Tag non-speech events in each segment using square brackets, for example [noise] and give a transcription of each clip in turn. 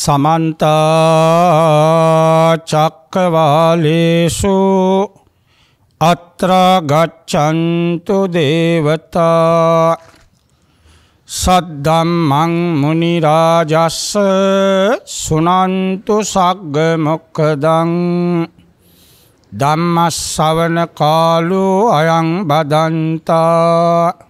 සමන්තාචක්කවාලේසු අත්‍රාගච්චන්තු දේවතා සද්දම්මං මුනිරාජස්ස සුනන්තු සග්ග මොක්කදං දම්මස් සවන කාලු අයං බදන්තා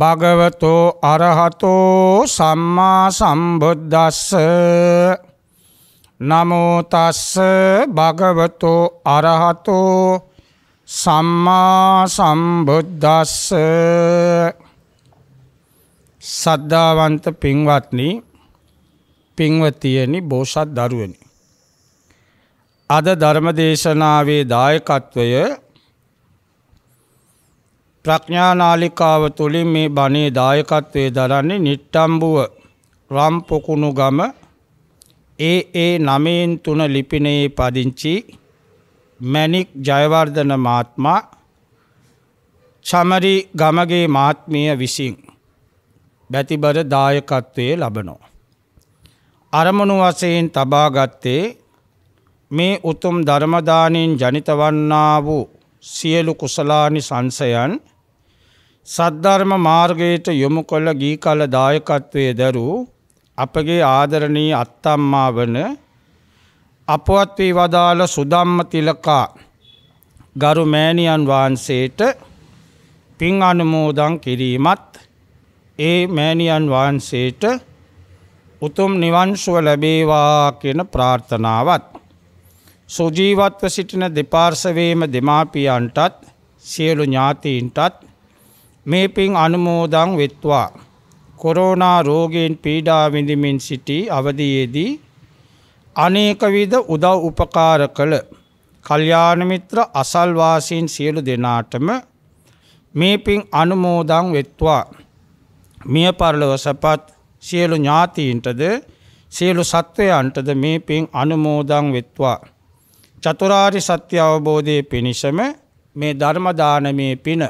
භගවතෝ අරහතෝ සම්මා සම්බුද්දස්ස නමෝතස්ස භගවතෝ අරහතෝ සම්මා සම්බුද්දස්ස සද්ධාවන්ත පින්වත්නි පින්වතියනි බෝසත් දරුවනි. අද ධර්මදේශනාවේ දායකත්වය ප්‍රඥානාලිකාව තුළින් මේ බණේ දායකත්වය දරන්නේ නිට්ටම්බුව රම්පොකුණු ගම ඒ ඒ නමයෙන් තුන ලිපිනයේ පදිංචි මැනික් ජයවර්ධන මාත්මා චමරි ගමගේ මාත්මිය විසින් බැතිබර දායකත්වය ලබනෝ. අරමුණු වසයෙන් තබාගත්තේ මේ උතුම් ධර්මදානයෙන් ජනිතවන්නා වූ සියලු කුසලානි සංසයන් සද්ධර්ම මාර්ගයට යොමු කොල්ල ගී කල දායකත්වය දැරූ අපගේ ආදරණී අත්තම්මා වන අපවත් වී වදාළ සුදම්ම තිලකා ගරු මෑණියන් වහන්සේට පින් අනුමෝදන් කිරීමත් ඒ මෑණියන් වහන්සේට උතුම් නිවන්සුව ලැබේවා කියෙන ප්‍රාර්ථනාවත්. සුජීවත්ව සිටින දෙපාර්සවේම දෙමාපියන්ටත් සියලු ඥාතීන්ටත් මේ පින් අනුමෝදන් වෙත්වා. කොරෝනා රෝගයෙන් පීඩා විඳමින් සිටි අවධයේදී අනේකවිද උදව් උපකාර කළ කල්්‍යානමිත්‍ර අසල්වාසීන් සියලු දෙනාටම මේ පින් අනුමෝදං වෙත්වා මිය පරලව සැපත් සියලු ඥාතීන්ටද සියලු සත්වයන්ටද මේ පින් අනුමෝදං වෙත්වා. චතුරාරි සත්‍ය අවබෝධය පිණිසම මේ ධර්මදානමේ පින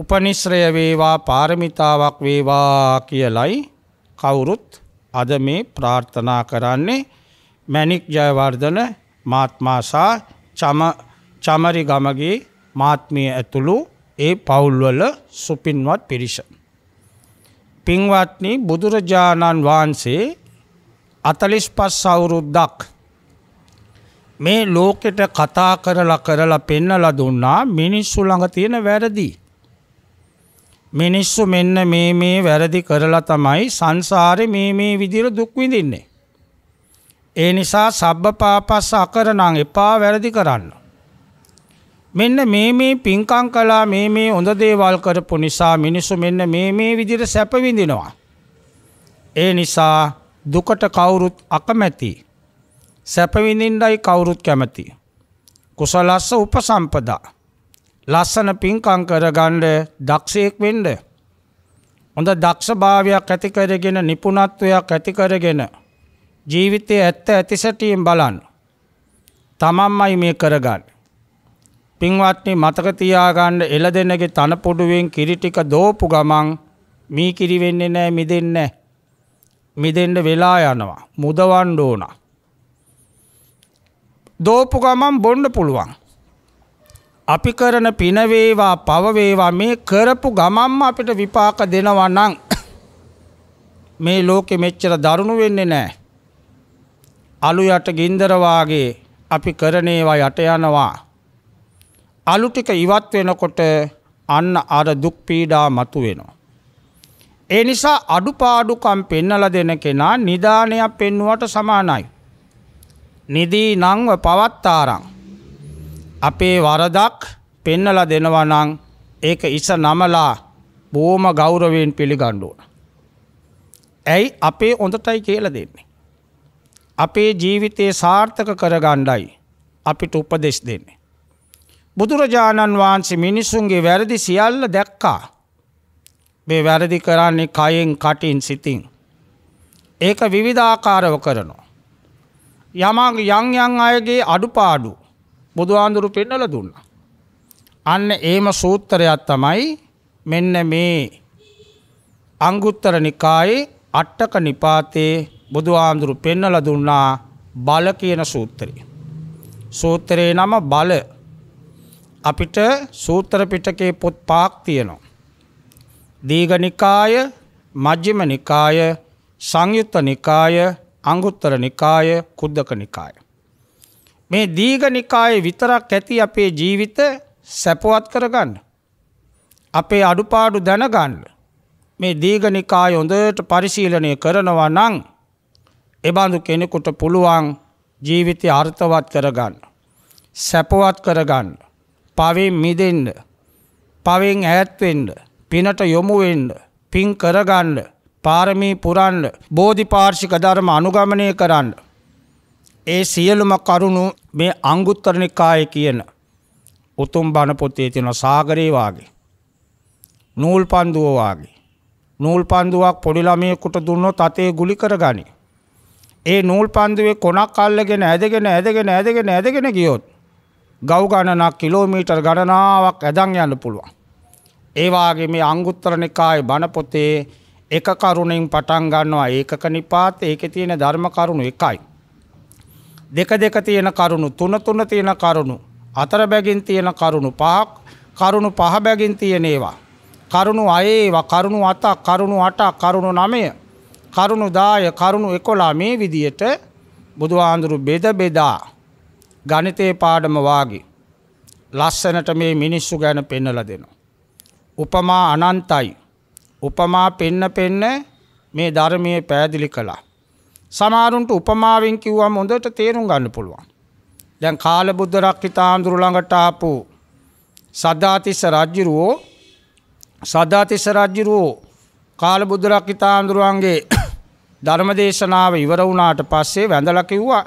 උපනිශ්‍රය වේවා පාරමිතාවක් වේවා කියලයි කවුරුත් අද මේ ප්‍රාර්ථනා කරන්නේ මැණික් ජයවර්ධන මාත්මාසා චම චමරි ගමගේ මාත්මිය ඇතුළු ඒ පවුල්වල සුපින්වත් පිරිස. පින්වත්නි බුදුරජාණන් වහන්සේ අතලිස් පස් අවුරුද්දක් මේ ලෝකෙට කතා කරලා කරලා පෙන්නලා දුන්නා මිනිස්සු ළඟ තියෙන වැරදි. මිනිස්සු මෙන්න මේ මේ වැරදි කරලා තමයි සංසාරේ මේ මේ විදිහට දුක් විඳින්නේ. ඒ නිසා සබ්බ පාපස්ස අකරණං එපා වැරදි කරන්න. මෙන්න මේ මේ පින්කම් කළා මේ මේ හොඳ දේවල් කරපු නිසා මිනිස්සු මෙන්න මේ මේ විදිහට සැප විඳිනවා. ඒ නිසා දුකට කවුරුත් අකමැති. සැප විඳින්නයි කවුරුත් කැමති. කුසලස්ස උපසම්පදා ලස්සන පින්කං කරගණ්ඩ දක්ෂයෙක් වෙන්ඩ. හොඳ දක්ෂභාවයක් ඇතිකරගෙන නිපුනත්වයක් ඇතිකරගෙන ජීවිතය ඇත්ත ඇතිසැටීම් බලන්න. තමන්මයි මේ කරගන්න. පින්වත්නි මතකතියාගණ්ඩ එල දෙනගේ තනපොඩුවෙන් කිරිටික දෝපු ගමන් මී කිරිවෙන්නේ නෑ මිදෙන්න මිදෙන්ට වෙලා යනවා මුදවන්ඩ ඕන. දෝපු ගමන් බොන්්ඩ පුළුවන්. අපි කරන පින වේවා පව වේවා මේ කරපු ගමම්ම අපිට විපාක දෙනවා නම් [clears throat] මේ ලෝකෙ මෙච්චර දරුණු වෙන්නේ නැහැ. අලු යට ගින්දර වාගේ අපි කරන ඒවා යට යනවා. අලු ටික ඉවත් වෙනකොට අන්න අර දුක් පීඩා මතුවෙනවා. ඒ නිසා අඩුපාඩුකම් පෙන්නලා දෙන කෙනා නිදානයක් පෙන්වුවට සමානයි. නිදී නංව පවත්තාරං අපේ වරදක් පෙන්නල දෙනවනං ඒක ඉස නමලා බෝම ගෞරවයෙන් පිළිගණ්ඩුවන. ඇයි අපේ හොඳටයි කියල දෙන්නේ. අපේ ජීවිතයේ සාර්ථක කරගණ්ඩයි අපිට උපදෙස් දෙන්නේ. බුදුරජාණන් වහන්සේ මිනිස්සුන්ගේ වැරදි සියල්ල දැක්කා. මේ වැරදි කරන්නේ කයෙන් කටින් සිතින්. ඒක විවිධාකාරව කරනවා. යමක් යං යං අයගේ අඩුපාඩු බුදුහාඳුරු පෙන්නල දුන්නා. අන්න ඒම සූත්‍රයක් තමයි මෙන්න මේ අංගුත්තර නිකායේ අට්ටක නිපාතයේ බුදුහාමුදුරු පෙන්නල දුන්නා බල කියන සූත්‍රය. සූත්‍රයේ නම බල අපිට සූත්‍ර පිටකේ පොත් පාක් තියෙනවා. දීඝනිකාය, මජ්ක්‍ධිම නිකාය, සංයුත්ත නිකාය, අංගුත්තර නිකාය, කුද්දක නිකාය. මේ දීගනිකායේ විතරක් ඇති අපේ ජීවිත සැපවත් කරගන්න. අපේ අඩුපාඩු දැනගන්න. මේ දීගනිකාය හොඳට පරිශීලනය කරනවා නං එබඳු කෙනෙකුට පුළුවන් ජීවිතය අර්ථවත් කරගන්න. සැපවත් කරගන්න. පවෙන් මිදෙන්න. පවෙන් ඇත්වෙන්න. පිනට යොමුවෙන්න. පින් කරගන්න. පාරමී පුරන්න. බෝධි පාර්ෂික ධර්ම අනුගමනය කරන්න. ඒ සියලුම කරුණු මේ අංගුත්තර නිකායේ කියන උතුම් බණ පොතේ තියෙන සාගරේ වාගේ නූල් පන්දුව වාගේ නූල් පන්දුවක් පොඩි ළමයෙකුට දුන්නොත් අතේ ගුලි කරගනි. ඒ නූල් පන්දුවේ කොනක් අල්ලගෙන ඇදගෙන ඇදගෙන ඇදගෙන ඇදගෙන ගියොත් ගව් ගණනක් කිලෝමීටර් ගණනාවක් ඇදන් යන්න පුළුවන්. ඒ වාගේ මේ අංගුත්තර නිකායේ බණ පොතේ එක කරුණෙන් පටන් ගන්නවා ඒකක නිපාත ඒකේ තියෙන ධර්ම කරුණු එකයි. දෙක දෙක තියෙන කරුණු තුන තුන තියෙන කරුණු අතර බැගින් තියෙන කරුණු පහක් කරුණු පහ බැගින් තියෙන ඒවා. කරුණු අයේවා කරුණු අතක් කරුණු අටක් කරුණු නමය කරුණු දාය කරුණු එකොලා මේ විදියට බුදුහාඳුරු බෙද බෙදා ගණිතේ පාඩම වාගේ ලස්සනට මේ මිනිස්සු ගැන පෙන්නල දෙනවා. උපමා අනන්තයි. උපමා පෙන්න පෙන්න මේ ධර්මයේ පෑදිලි කළා. සමාරුන්ට උපමාවෙන් කිව්වම හොඳට තේරුම් ගන්න පුළුවන්. දැන් කාලබුද්ධ රක්කිතා හාමුදුරු ළඟට ආපු සදාතිස්ස රජ්ජුරුවෝ සදාතිස්ස රජ්ජුරුවෝ කාලබුද්ධ රක්කිතා හාමුදුරුවන්ගේ [coughs] ධර්මදේශනාව ඉවර වුණාට පස්සේ වැඳලා කිව්වා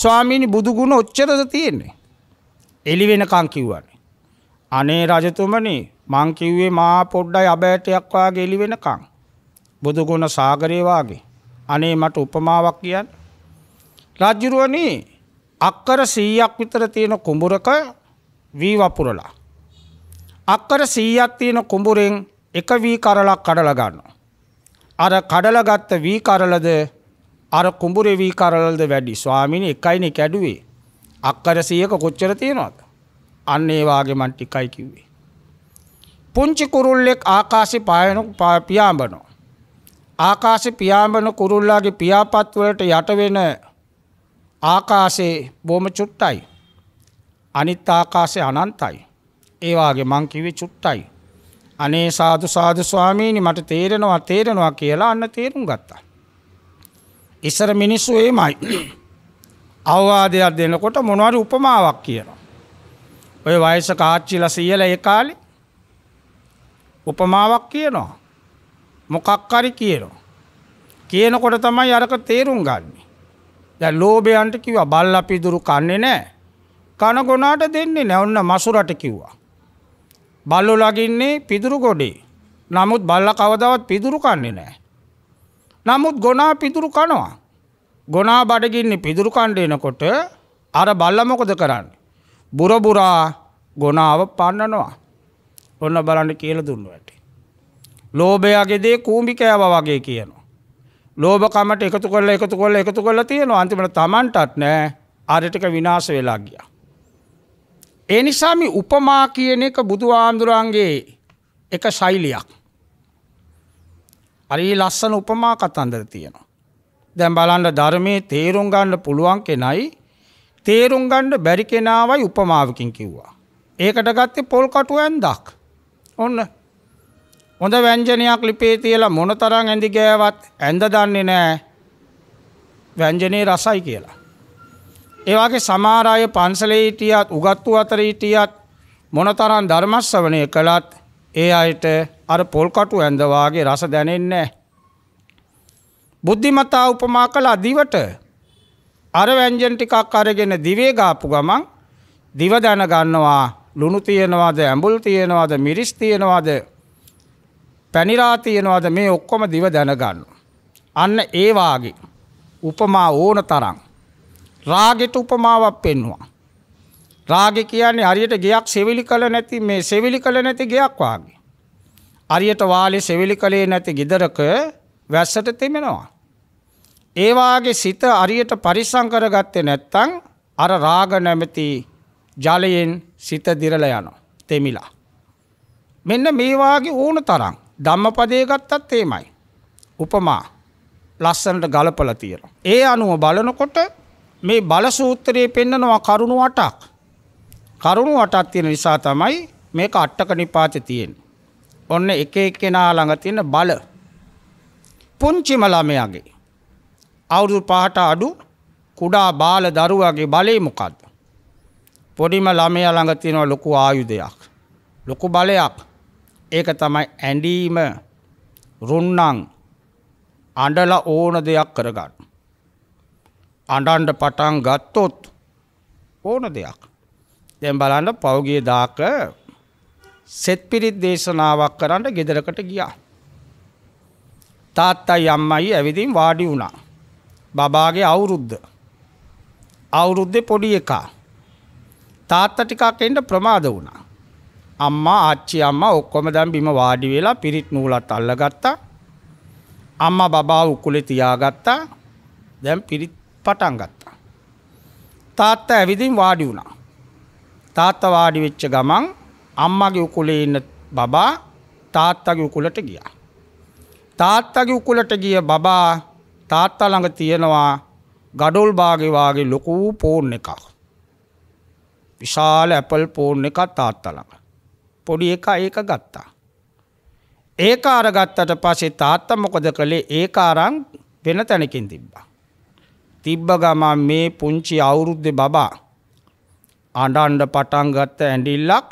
ස්වාමීනි බුදු ගුණ ඔච්චරද තියෙන්නේ. එළි වෙනකන් කිව්වනේ. අනේ රජතුමනි මං කිව්වේ මා පොඩ්ඩයි අබෑටයක් වාගේ එළි වෙනකන්. බුදු ගුණ සාගරේ වාගේ. අනේ මට උපමාවක් කියන්න. රජ්ජුරුවන අක්කර සීයක් විතර තියෙන කුඹුරක වී වපුරලා. අක්කර සීයක් තියෙන කුඹුරෙන් එක වී කරලක් කඩල ගන්න. අර කඩලගත්ත වී කරලද අර කුඹුරේ වී කරලද වැඩි ස්වාමිනි එකයිනෙ කැඩුවේ. අක්කර සීයක කොච්චර තියෙනවද. අන්න ඒවාගේ මන්ටිකයි කිව්වේ. පුංචි කුරුල්ලෙක් ආකාශි පායනු පාපියාඹනවා. ආකාශ පියාඹන කුරුල්ලාගේ පියාපත් වලට යට වෙන ආකාශේ බොහොම චුට්ටයි. අනිත් ආකාශය අනන්තයි. ඒ වාගේ මං කිව්වේ චුට්ටයි. අනේ සාදු සාදු ස්වාමීනි මට තේරෙනවා තේරෙනවා කියලා අන්න තේරුම් ගත්තා. ඉස්සර මිනිස්සු එමයයි. අවවාදයක් දෙනකොට මොනවාරි උපමාවක් කියනවා. ඔය වයස කාච්චිලා සියල ඒ කාලේ උපමාවක් කියනවා. මොකක්කරි කියනවා. කියනකොට තමයි අරක තේරුම් ගන්න. දැ ලෝබයන්ට කිව බල්ල පිදුරු කන්නේ නෑ. කනගොනාට දෙන්නේ නැවන්න මසුරට කිව්වා. බල්ලු ලගින්නේ පිදුරු ගොඩේ. නමුත් බල්ල කවදවත් පිදුරු කන්නේ නෑ. නමුත් ගොනා පිදුරු කනවා. ගොනා බඩගින්නේ පිදුරු කණ්ඩේනකොට අර බල්ලමොකොද කරන්න. බුරබුරා ගොනාව පන්නනවා. ඔන්න බලන්න කියල දුන්නු ඇට. ලෝභයගේදේ කූම්ිකෑව වගේ කියනවා. ලෝභකමට එකතු කොල්ල එකතු කොල්ල එකතු කොල්ල තියෙනවා අන්තිමට තමන්ටත් නෑ අරටික විනාශ වෙලා ගිය. ඒ නිසාම උපමා කියන එක බුදු ආන්දුරන්ගේ එක ශෛලියක්. අරි ලස්සන උපමා කතන්දර තියෙනවා. දැම් බලන්ඩ ධර්මය තේරුම් ගණ්ඩ පුළුවන් කෙනයි තේරුම් ගණ්ඩ බැරි කෙනාවයි උපමාවකින් කිව්වා. ඒකට ගත්තේ පොල් කටුව ඇන්දක්. ඔන්න හොඳ වැංජනයක් ලිපේ තියලා මොනතරං ඇඳි ගෑවත් ඇඳ දන්නේ නෑ වැංජනයේ රසයි කියලා. ඒවාගේ සමාරය පන්සලේ හිටියත් උගත්තු අතර හිටියත් මොනතරන් ධර්මස්සවනය කළත් ඒ අයට අර පොල්කටු ඇඳවාගේ රස දැනෙන්නේ. බුද්ධිමතා උපමා කළ දිවට අර වැංජන් ටිකක් අරගෙන දිවේ ගාපු ගමන් දිව දැනගන්නවා ලුණු තියෙනවාද ඇඹුල් තියෙනවාද මිරිස් තියෙනවාද පැනිලා තියෙනවාද මේ ඔක්කොම දිව දැනගන්න. අන්න ඒ වාගේ උපමා ඕන තරම් රාගෙට උපමාවක් පෙන්වුවා. රාගෙ කියන්නේ හරියට ගයක් සෙවිලි කළ නැති මේ සෙවිලි කළ නැති ගයක් වාගේ. හරියට වාලේ සෙවිලි කළේ නැති গিදරක වැස්සට තෙමෙනවා. ඒ වාගේ සිත හරියට පරිස්සම් කරගත්තේ නැත්නම් අර රාග නැමැති ජලයෙන් සිත දිරලා යනවා. තෙමිලා. මෙන්න මේ වාගේ ඕන තරම් ධම්මපදයේ ගත්තත් ඒමයි. උපමා ලස්සනට ගලපලා තියෙනවා. ඒ අනුව බලනකොට මේ බල සූත්‍රයේ පෙන්නනවා කරුණු අටක්. කරුණු අටක් තියෙන නිසා තමයි මේක අටක නිපාතේ තියෙන්නේ. ඔන්න එක එක්කෙනා ළඟ තියෙන බල පුංචිම ළමයාගේ අවුරුදු පහට අඩු කුඩා බාල දරුවාගේ බලේ මොකද්ද? පොඩිම ළමයා ළඟ තියෙන ලොකු ආයුධයක්. ලොකු බලයක්. ඒක තමයි ඇඬීම රුන්නං අඬලා ඕන දෙයක් කරගන්න. අඬන්න පටන් ගත්තොත් ඕන දෙයක්. දැන් බලන්න පෞගිය දාක සෙත් පිරිත් දේශනාවක් කරන්න ගෙදරකට ගියා. තාත්තයි අම්මයි ඇවිදින් වාඩි වුණා. බබාගේ අවුරුද්ද. අවුරුද්දේ පොඩි එකා. තාත්තා ටිකක් එන්න ප්‍රමාද වුණා. අම්මා ආච්චි අම්මා ඔක්කොම දැන් බිම වාඩි වෙලා පිරිත් නූලත් අල්ලගත්තා. අම්මා බබා උකුලේ තියාගත්තා. දැන් පිරිත් පටන් ගත්තා. තාත්තා ඇවිදින් වාඩි වුණා. තාත්තා වාඩි වෙච්ච ගමන් අම්මගේ උකුලේ ඉන්න බබා තාත්තගේ උකුලට ගියා. තාත්තගේ උකුලට ගිය බබා තාත්තා ළඟ තියෙනවා ගඩොල් බාගේ වාගේ ලොකු ෆෝන් එකක්. විශාල ඇපල් ෆෝන් එකක් තාත්තා ළඟ. පොඩි එක ඒක ගත්තා. ඒක අරගත්තට පසේ තාත්තා මොකද කළේ ඒක අරන් වෙන තැනකින් තිබ්බා. තිබ්බ ගමන් මේ පුංචි අවුරුද්දේ බබා අඬන්න පටන් ගත්ත ඇඬිල්ලක්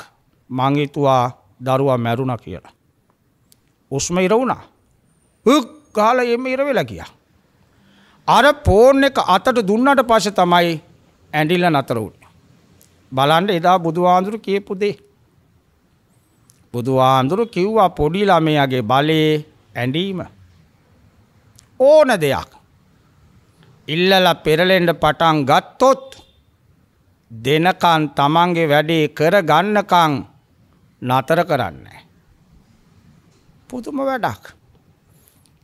මං හිතුවා දරුවා මැරුණා කියලා. උස්ම ඉර වුණා. හුක් ගහලා එමෙ ඉර වෙලා ගියා. අර ෆෝන් එක අතට දුන්නාට පස්සේ තමයි ඇඬිල්ල නතර වුණේ. බලන්න එදා බුදුහාඳුරු කියපු දේ බුදුහාමුදුරු කිව්වා පොඩි ළමයාගේ බලේ ඇඬීම ඕන දෙයක් ඉල්ලලා පෙරලෙන්න පටන් ගත්තොත් දෙනකන් තමන්ගේ වැඩේ කරගන්නකන් නතර කරන්නේ පුදුම වැඩක්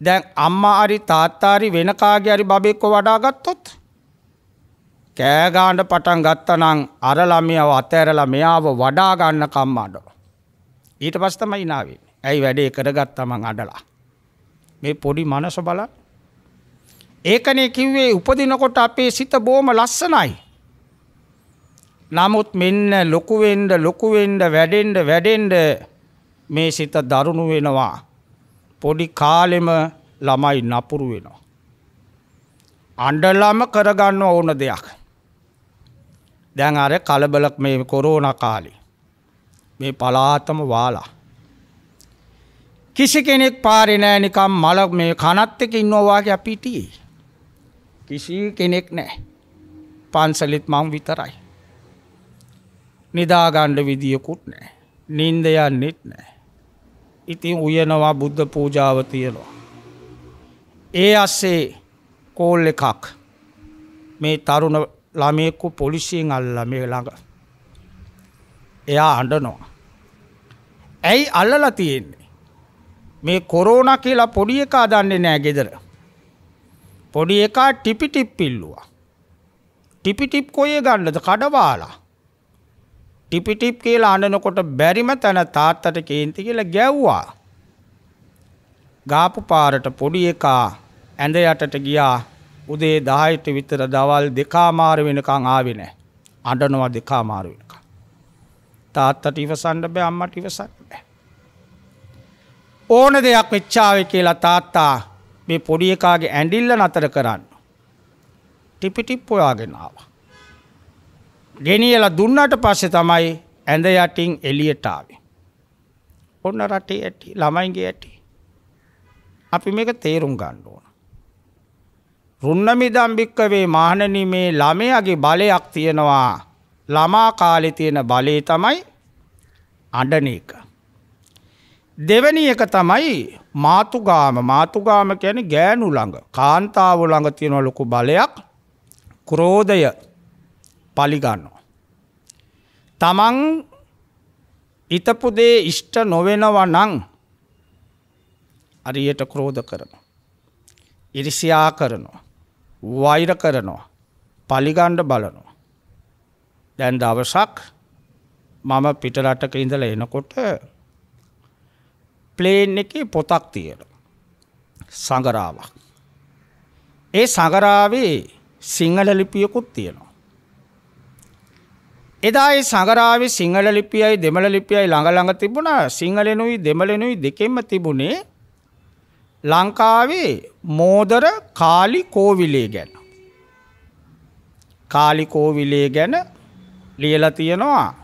දැන් අම්මා හරි තාත්තා හරි වෙන කාගේ හරි බබෙක්ව වඩා ගත්තොත් කෑගාන්න පටන් ගත්තනම් අර ළමයාව අතෑරලා මෙයාව වඩා ගන්න කම්මාඩෝ ඊට පස්ස තමයි නාවේ. ඇයි වැඩේ කරගත්තා මං අඩලා. මේ පොඩි මනස බලන්න. ඒකනේ කිව්වේ උපදිනකොට අපේ සිත බොහොම ලස්සනයි. නමුත් මෙන්න ලොකු වෙන්න ලොකු වෙන්න වැඩෙන්න වැඩෙන්න මේ සිත දරුණු වෙනවා. පොඩි කාලෙම ළමයි නපුරු වෙනවා. අඬලම කරගන්න ඕන දෙයක්. දැන් අර කලබලක් මේ කොරෝනා කාලේ මේ පලාතම වාලා. කිසි කෙනෙක් පාරි නෑ නිකම් මල මේ කනත් එක ඉන්නවාගේ අපිටී. කිසි කෙනෙක් නෑ. පන්සලිත් මං විතරයි. නිදාගණ්ඩ විදිියකුත් නෑ. නින්ද යන්නෙත් නෑ. ඉතින් උයනවා බුද්ධ පූජාව තියනවා. ඒ අස්සේ කෝල් එකක් මේ තරුණ ළමයෙක්කු පොලිසියෙන් අල්ල මේ ළඟ එයා අඩනවා. ඇයි අල්ලලා තියෙන්නේ. මේ කොරෝන කියලා පොඩි එකා දන්නේ නෑ ගෙදර. පොඩි එකා ටිපිටිප් පිල්ලුවා. ටිපිටිප් කොය ගන්නද කඩවාලා. ටිපිටිප් කියලා අඬනකොට බැරිම තැන තාත්තට කේන්ති කියලා ගැව්වා. ගාපු පාරට පොඩි එකා ඇඳ යටට ගියා උදේ දහයිට විතර දවල් දෙකාමාර වෙනකං ආවෙ නෑ. අඬනවා දෙකාමාරුවෙන. තාත්තට ඉවසන්ඩ බෑ අම්මට ඉවසන්න බෑ. ඕන දෙයක් වෙච්චාව කියලා තාත්තා මේ පොඩි එකාගේ ඇඩිල්ල නතර කරන්න. ටිපිටිප් පොයාගෙනාව. ගෙනියල දුන්නට පස්සෙ තමයි ඇඳ යටින් එලියටාවේ. ඔන්න රටේ ඇටි ළමයින්ගේ ඇටි. අපි මේක තේරුම් ගණ්ඩ ඕන. රුන්නමිදම්භික්කවේ මානනීමේ ළමයගේ බලයක් තියෙනවා ළමා කාලෙ තියෙන බලය තමයි අඩන එක. දෙවැනි එක තමයි මාතුගාම මාතුගාම කැන ගෑනු ළඟ කාන්තාව ළඟ තියෙන ලොකු බලයක් ක්‍රෝධය පලිගන්නවා. තමන් ඉතපුදේ ඉෂ්ට නොවෙනව නං අරියට ක්‍රෝධ කරනවා. ඉරිසියා කරනවා. වෛර කරනවා. පලිගණ්ඩ බලනවා. දැන් දවසක් මම පිටරටක ඉඳලා එනකොට ප්ලේන් එකේ පොතක් තියෙනවා. සඟරාවක්. ඒ සඟරාවේ සිංහල ලිපියකුත් තියෙනවා. එදා ඒ සඟරාවේ සිංහල ලිපියයි දෙමළ ලිපියයි ළඟ ළඟ තිබුණා. සිංහලෙනුයි දෙමළෙනුයි දෙකෙන්ම තිබුණේ ලංකාවේ මෝදර කාලි කෝවිලේ ගැන. කාලි කෝවිලේ ගැන ලියලා තියෙනවා.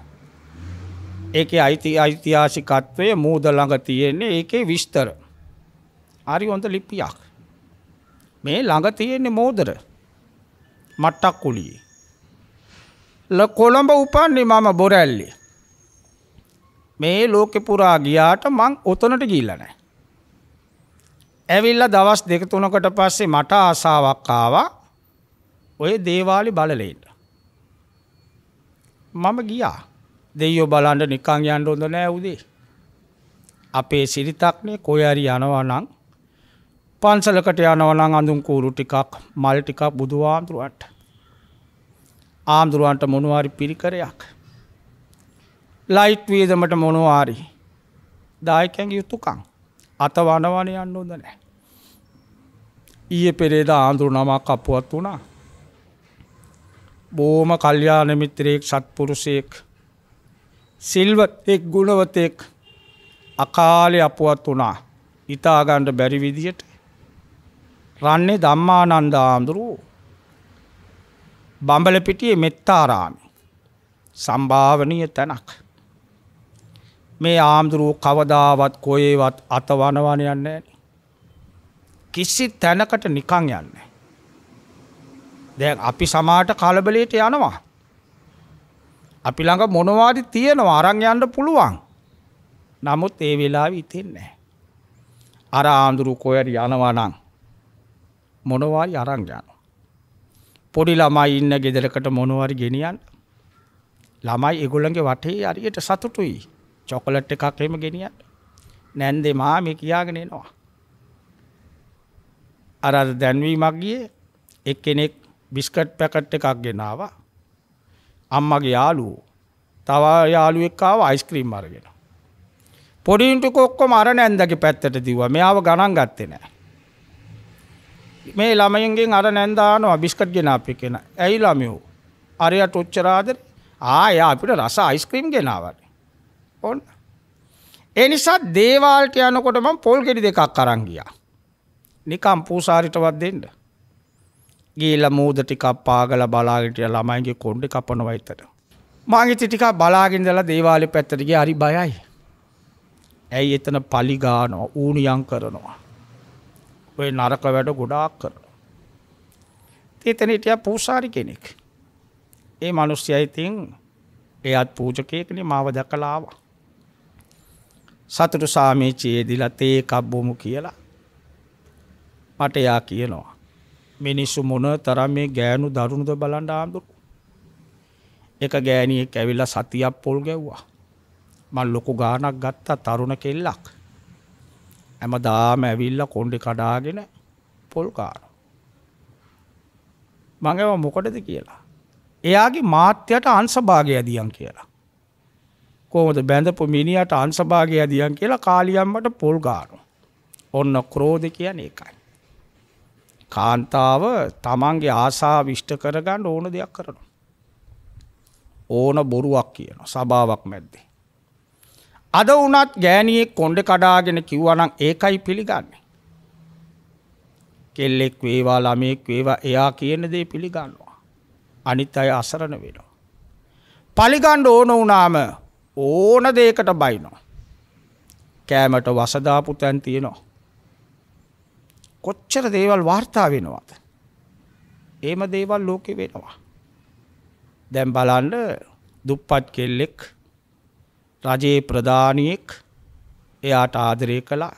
ඒකේ අයිති ඓතිහාසිකත්වය මූද ළඟ තියෙන්නේ ඒකේ විස්තර. හරි හොඳ ලිපියක්. මේ ළඟ තියෙන්නේ මෝදර. මට්ටක් කුලියේ. ල කොළඹ උපන්නේ මම බොරැල්ලේ. මේ ලෝකෙ පුරා ගියාට මං ඔතනට ගිහිල්ලා නැහැ. ඇවිල්ලා දවස් දෙක තුනකට පස්සේ මට ආසාවක් ආවා ඔය දේවාලි බලලෙන්න. මම ගියා දෙයෝ බලන්ට නිකං යන්ට හොඳ නෑ උදේ. අපේ සිරිතක්නේ කොයරි යනවනං පන්සලකට යනවනං අඳුම් කූරු ටිකක් මල් ටිකක් බුදුවාමුදුරුවන්ට. ආමුදුරුවන්ට මොනවාරි පිරිකරයක්. ලයිට් වේදමට මොනවාරි දායකැන් යුතුකං අත වනවන යන්න හොඳ නෑ. ඊය පෙරේද ආන්දුරු නමක් අපපුුවත් වනාා බෝම කල්්‍යාන මිත්‍රයෙක් සත්පුරුෂයෙක් සිල්වතෙක් ගුණවතෙක් අකාලෙ අපුවත් වුණා ඉතාගණ්ඩ බැරි විදියට රන්නේ දම්මානන්ද ආමුදුරුව බඹලපිටිය මෙත්තාරාමි සම්භාවනය තැනක් මේ ආමුදුරුව කවදාවත් කොයේවත් අතවනවන යන්නේ කිසි තැනකට නිකං යන්නේ දැන් අපි සමාට කලබලයට යනවා. අපි ළඟ මොනවාරි තියෙනවා අරන් යන්න පුළුවන්. නමුත් ඒ වෙලාවෙ ඉතින් නැහැ. අර ආඳුරු කොයරි යනවා නම් මොනවාරි අරන් යනවා. පොඩි ළමයි ඉන්න ගෙදරකට මොනවාරි ගෙනියන්න. ළමයි ඒගොල්ලන්ගේ වටේ හරියට සතුටුයි. චොකලට් එකක් එහෙම ගෙනියන්න. නැන්දේ මාමේ කියාගෙන එනවා. අර දැන්වීමක් ගියේ එක්කෙනෙක් බිස්කට් පැකට් එකක් ගෙනවා අම්මගේ යාලුවෝ තවා යාලුවෙක්කාව අයිස්ක්‍රීම් අරගෙන. පොඩින්ට කොක්කො මර නැන්දගේ පැත්තට දිව මෙයාව ගණන් ගත්තෙනෑ. මේ ළමයින්ගෙන් අර නැන්දානවා බිස්කට් ගෙනාපි කෙන ඇයි ළමියෝ අරයට උච්චරාදර ආයා අපිට රස අයිස්ක්‍රීම් ගෙනාවට ඔන්න එනිසා දේවාල්ට යනකොටම පොල් ගෙඩි දෙකක් කරංගිය නිකම් පූසාරිටවත් දෙන්න ගීල මූද ටිකක් පාගල බලාගටිය ළමයිගේ කොන්්ඩි කපනවා අතර. මගේ ටිකක් බලාගෙන්දලා දේවාලි පැත්තරගේ හරි බයයි. ඇයි එතන පලිගානෝ ඌනියං කරනවා. ඔය නරක වැඩ ගොඩාක් කර. තේතනටිය පූසාරි කෙනෙක්. ඒ මනුස්්‍යයිතින් එයත් පූජකයකන මාව දැකලාව. සතුරු සාමීචයේදිලා තේ කබ්බොමු කියලා මට එයා කියනවා. මිනිස්සු මොන තරම් මේ ගෑනු දරුණුද බලන්න ආම්දුරු. එක ගෑණියෙක් ඇවිල්ලා සතියක් පොල් ගැව්වා. මම ලොකු ගාණක් ගත්තා තරුණ කෙල්ලක්. හැමදාම ඇවිල්ලා කොණ්ඩේ කඩාගෙන පොල් කානවා. මම ඒවා මොකටද කියලා. එයාගේ මාත්‍යට අංශභාගය දියන් කියලා. කොහොමද බැඳපු මිනිහට අංශභාගය දියන් කියලා කාලියම්මට පොල් ගානවා. ඔන්න ක්‍රෝධ කියන්නේ ඒකයි. කාන්තාව තමන්ගේ ආසාව විෂ්ට කරගන්න ඕන දෙයක් කරනවා. ඕන බොරුවක් කියන සභාවක් මැද්දේ. අද වනත් ගෑනියෙක් කොන්ඩ කඩාගෙන කිව්වනම් ඒකයි පිළිගන්නේ. කෙල්ලෙක් වේවා ළමයෙක් වේවා එයා කියන දේ පිළිගන්නවා. අනිත් අය අසරණ වෙනවා. පලිගණ්ඩ ඕන වනාම ඕන දේකට බයිනෝ. කෑමට වසදාපු තැන් තියෙනවා. කොච්චර දේවල් වාර්තා වෙනවාද. ඒම දේවල් ලෝකෙ වෙනවා. දැම් බලන්න දුප්පත් කෙල්ලෙක් රජයේ ප්‍රධානියෙක් එයාට ආදරය කළා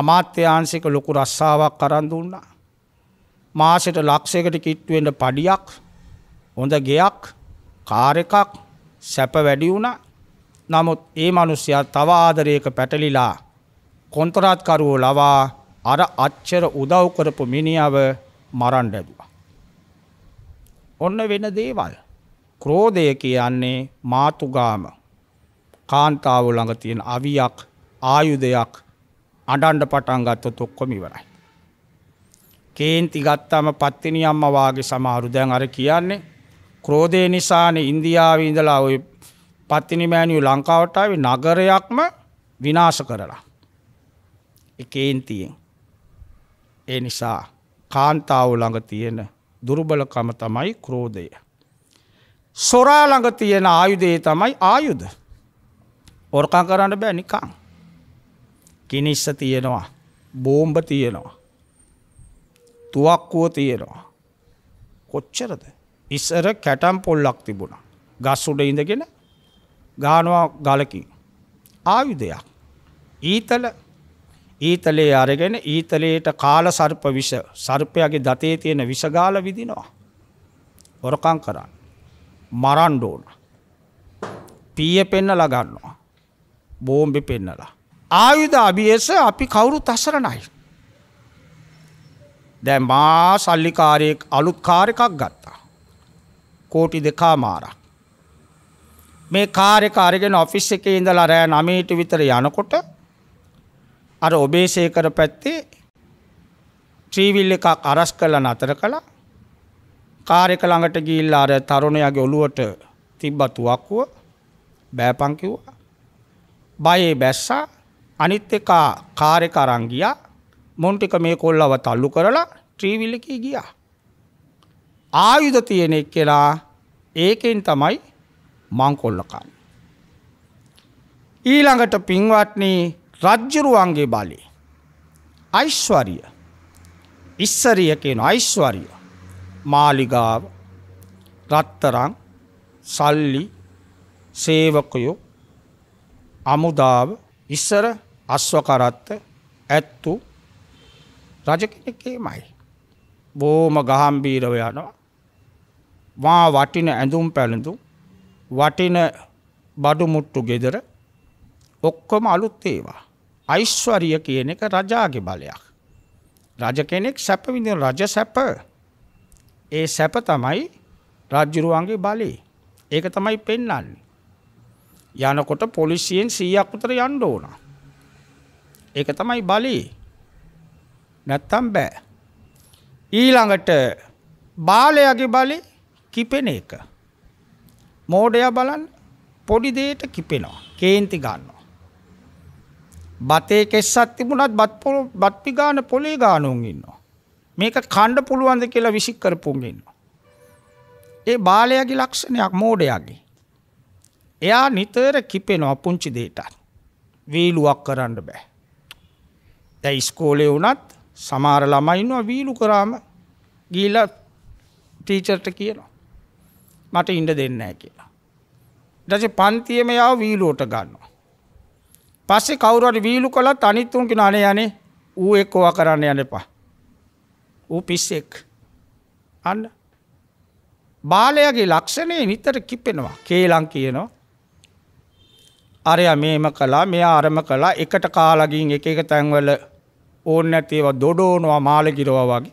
අමාත්‍යයාන්සික ලොකු රස්සාාවක් කරන්දුන්න මාසට ලක්ෂයකට කිට්ටුවෙන්ට පඩියක් හොඳ ගෙයක් කාර එකක් සැප වැඩි වුණ නමුත් ඒ මනුස්්‍යයා තව ආදරයක පැටලිලා කොන්තරාත්කරුවෝ ලවා අර අච්චර උදව් කරපු මිනිියාව මරන්ඩ ඇදවා. ඔන්න වෙන දේවල්. ක්‍රෝධය කියන්නේ මාතුගාම කාන්තාව ළඟ තියෙන අවියක් ආයුධයක් අඩන්ඩ පටන් ගත්ත තොක්කොම ඉවරයි. කේන්ති ගත්තාම පත්තිනි අම්මවාගේ සමහරු දැන් අර කියන්නේ ක්‍රෝධය නිසාන ඉන්දියාව ඉඳලා ඔය පත්තිනි මෑනිියු ලංකාවටාව නගරයක්ම විනාශ කරලා. එකේන්තියෙන් ඒ නිසා කාන්තාව ළඟ තියෙන දුර්බලකම තමයි ක්‍රෝධය. සොරා ළඟ තියෙන ආයුදයේ තමයි ආයුධ. ඕර්කා කරන්න බෑ නිකං. කිනිස්ස තියෙනවා බෝම්භ තියෙනවා. තුවක්කුව තියෙනවා. කොච්චරද. ඉස්සර කැටම් පොල්ලක් තිබුණා. ගස්සුඩ ඉඳගෙන ගානවා ගලකින්. ආයුධයක්. ඊතල ඊතලේ අරගෙන ඊතලයට කාල සර්ප විෂ සර්පයගේ දතේ තියෙන විෂගාල විදිනවා. හොරකං කරන්න. මරන්්ඩෝන. පීය පෙන්න ලගන්නවා. බෝම්බි පෙන්නලා. ආයුධ අභියස අපි කවුරු තසරණයි. දැ මා සල්ලිකාරයෙක් අලුත් කාරකක් ගත්තා. කෝටි දෙකා මාරක්. මේ කාරකාරගෙන ඔෆිස් එක ඉඳලා රෑ නමේට විතර යනකොට අර ඔබේසේකර පැත්තේ ත්‍රීවිල් එකක් අරස් කළ නතර කළා කාරෙක ළඟට ගිල්ලා අර තරුණයාගේ ඔළුවට තිබ්බතුවක්කුව බෑපං කිව්වා බයේ බැස්සා අනිත් එක කාරෙක අරන් ගියා මොන්ටික මේ කොල්ලව තල්ලු කරලා ත්‍රීවිල් එකේ ගියා ආයුධ තියෙන එක්කලා ඒකෙන් තමයි මංකොල්ල කන්නේ ඊළඟට පින්වත්නි රජ්ජුරුවන්ගේ බලය ඓශ්වරිය ඉස්සරිය කියන ඓශ්වරිය මාලිගාව රත්තරං සල්ලි සේවකයෝ අමුදාව ඉස්සර අස්වකරත්ත ඇත්තු රජකෙනකේමයි. බෝම ගහම්බීරව යනවා වා වටින ඇඳුම් පැළඳු වටින බඩුමුට්ටු ගෙදර ඔක්කොම අලුත් ඒවා. ඓශ්වරිය කියන එක රජාගේ බලයක්. රජ කෙනෙක් සැප විඳින රජ සැප. ඒ සැප තමයි රාජ්‍යරුවන්ගේ බලේ. ඒක තමයි පෙන්වන්නේ. යනකොට පොලිසියෙන් 100ක් විතර යන්න ඕන. ඒක තමයි බලේ. නැත්තම් බෑ. ඊළඟට බාලයාගේ බලේ කිපෙන එක. මෝඩයා බලන්න පොඩි දෙයට කිපෙනවා. කේන්ති ගන්නවා. බතේ කෙස්සක් තිබුණත් බත් පොළ බත් පිගාන පොලේ ගානුන් ඉන්නවා. මේක කණ්ඩ පුළුවන්ද කියලා විසික් කරපුන් ඉන්නවා. ඒ බාලයාගේ ලක්ෂණයක් මෝඩයාගේ. එයා නිතර කිපෙනවා පුංචි දෙයට. වීලුවක් කරන්න බෑ. දැන් ඉස්කෝලේ වුණත් සමහර ළමයි ඉන්නවා වීලු කරාම ගිහිල්ලා ටීචර්ට කියනවා. මට ඉන්න දෙන්නේ නැහැ කියලා. ඊට පස්සේ පන්තියේම යාව වීලුවට ගන්නවා. පස්සේ කවුරුවට වීලු කොලත් අනිත්තුන් කෙන අනේ යනේ ඌ එක් ඕවා කරන්න යන එපා. ඌ පිස්සෙක් අන්න බාලයගේ ලක්ෂණය නිතර කිපෙනවා කේලං කියනවා. අරය මේම කලා මෙයා අරම කලා එකට කාලගින් එක එක තැන්වල ඕන්න ඇතිව දොඩෝනවා මාලකිරවා වගේ.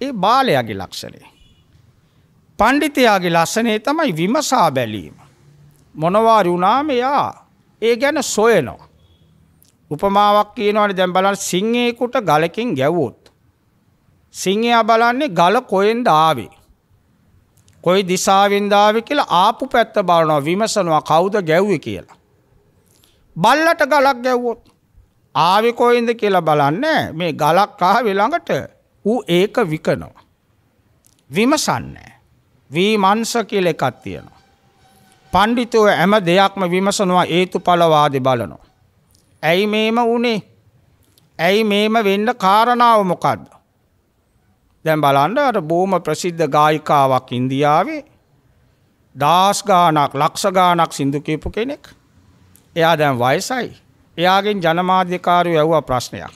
ඒ බාලයගේ ලක්ෂණය. පණ්ඩිතයාගේ ලස්සනේ තමයි විමසා බැලීම. මොනවාරි වුණාම යා ඒ ගැන සොයනවා. උපමාවක් කියනවනේ දැන් බලන්න සිංහේකට ගලකින් ගැවුවොත්. සිංහයා බලන්නේ ගල කොහෙන්ද ආවේ? කොයි දිශාවෙන්ද ආවේ කියලා ආපු පැත්ත බලනවා විමසනවා කවුද ගැව්වේ කියලා. බල්ලට ගලක් ගැව්වොත් ආවේ කොහෙන්ද කියලා බලන්නේ මේ ගලක් ආවේ ළඟට ඌ ඒක විකනවා. විමසන්නේ. විමංශ කියලා එකක් තියෙනවා. පණ්ඩිතෝ හැම දෙයක්ම විමසනවා හේතුඵලවාදි බලනවා. ඇයි මේම උනේ? ඇයි මේම වෙන්න කාරණාව මොකද්ද? දැන් බලන්න අර බොහොම ප්‍රසිද්ධ ගායිකාවක් ඉන්දියාවේ දාස් ගාණක් ලක්ෂ ගාණක් සින්දු කියපු කෙනෙක්. එයා දැන් වයසයි. එයාගෙන් ජනමාධ්‍යකාරයෝ ඇහුවා ප්‍රශ්නයක්.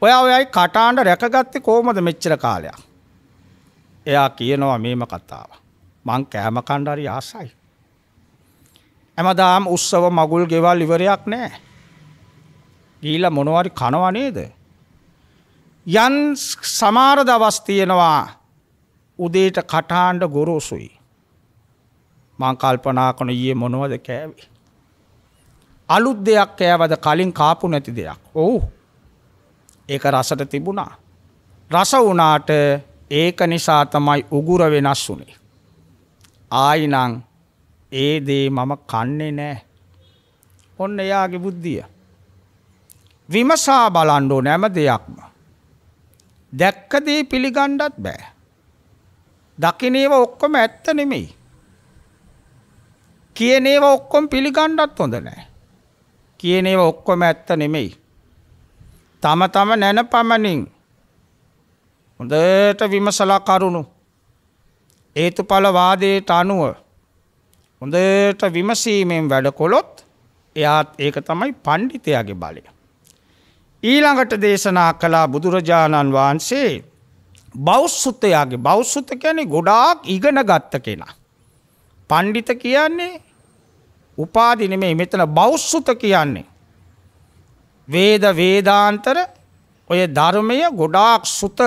ඔයා ඔයයි කටාඬ රැකගත්තේ කොහොමද මෙච්චර කාලයක්? එයා කියනවා මේම කතාව. මං කෑම කණ්ඩරි ආසයි. ඇමදාම් උත්සව මගුල් ගෙවල් ඉවරයක් නෑ. ගීල මොනවරි කනවනේද. යන් සමාර දවස් තියෙනවා උදේට කටාන්ඩ ගොරෝසුයි. මං කල්පනා කන ඊයේ මොනවද කෑවේ. අලුත් දෙයක් කෑවද කලින් කාපු නැති දෙයක්. ඔහු ඒක රසට තිබුණා. රස වනාට ඒක නිසා තමයි උගුර වෙනස් වුනේ. ආයිනං ඒ දේ මම කන්නේ නෑ. ඔන්න එයාගේ බුද්ධිය. විමසා බලන්ඩෝ නැම දෙයක්ම. දැක්කදේ පිළිගණ්ඩත් බෑ. දකිනේව ඔක්කොම ඇත්ත නෙමෙයි. කියනේව ඔක්කොම පිළිගණ්ඩත් හොඳ නෑ. කියනේව ඔක්කොම ඇත්ත නෙමෙයි. තම තම නැන පමණින් හොඳට විමසලා කරුණු හේතුඵල වාදයට අනුව හොඳට විමසීමෙන් වැඩකොළොත් එයාත් ඒක තමයි පණ්ඩිතයාගේ බලය. ඊළඟට දේශනා කළා බුදුරජාණන් වහන්සේ බෞස්සුතයාගේ බෞස්සුත කියන්නේ ගොඩාක් ඉගෙන ගත්ත කෙනා. පණ්ඩිත කියන්නේ උපාදි නෙමෙයි මෙතන බෞස්සුත කියන්නේ. වේද වේදාන්තර ඔය ධර්මය ගොඩාක් සුත.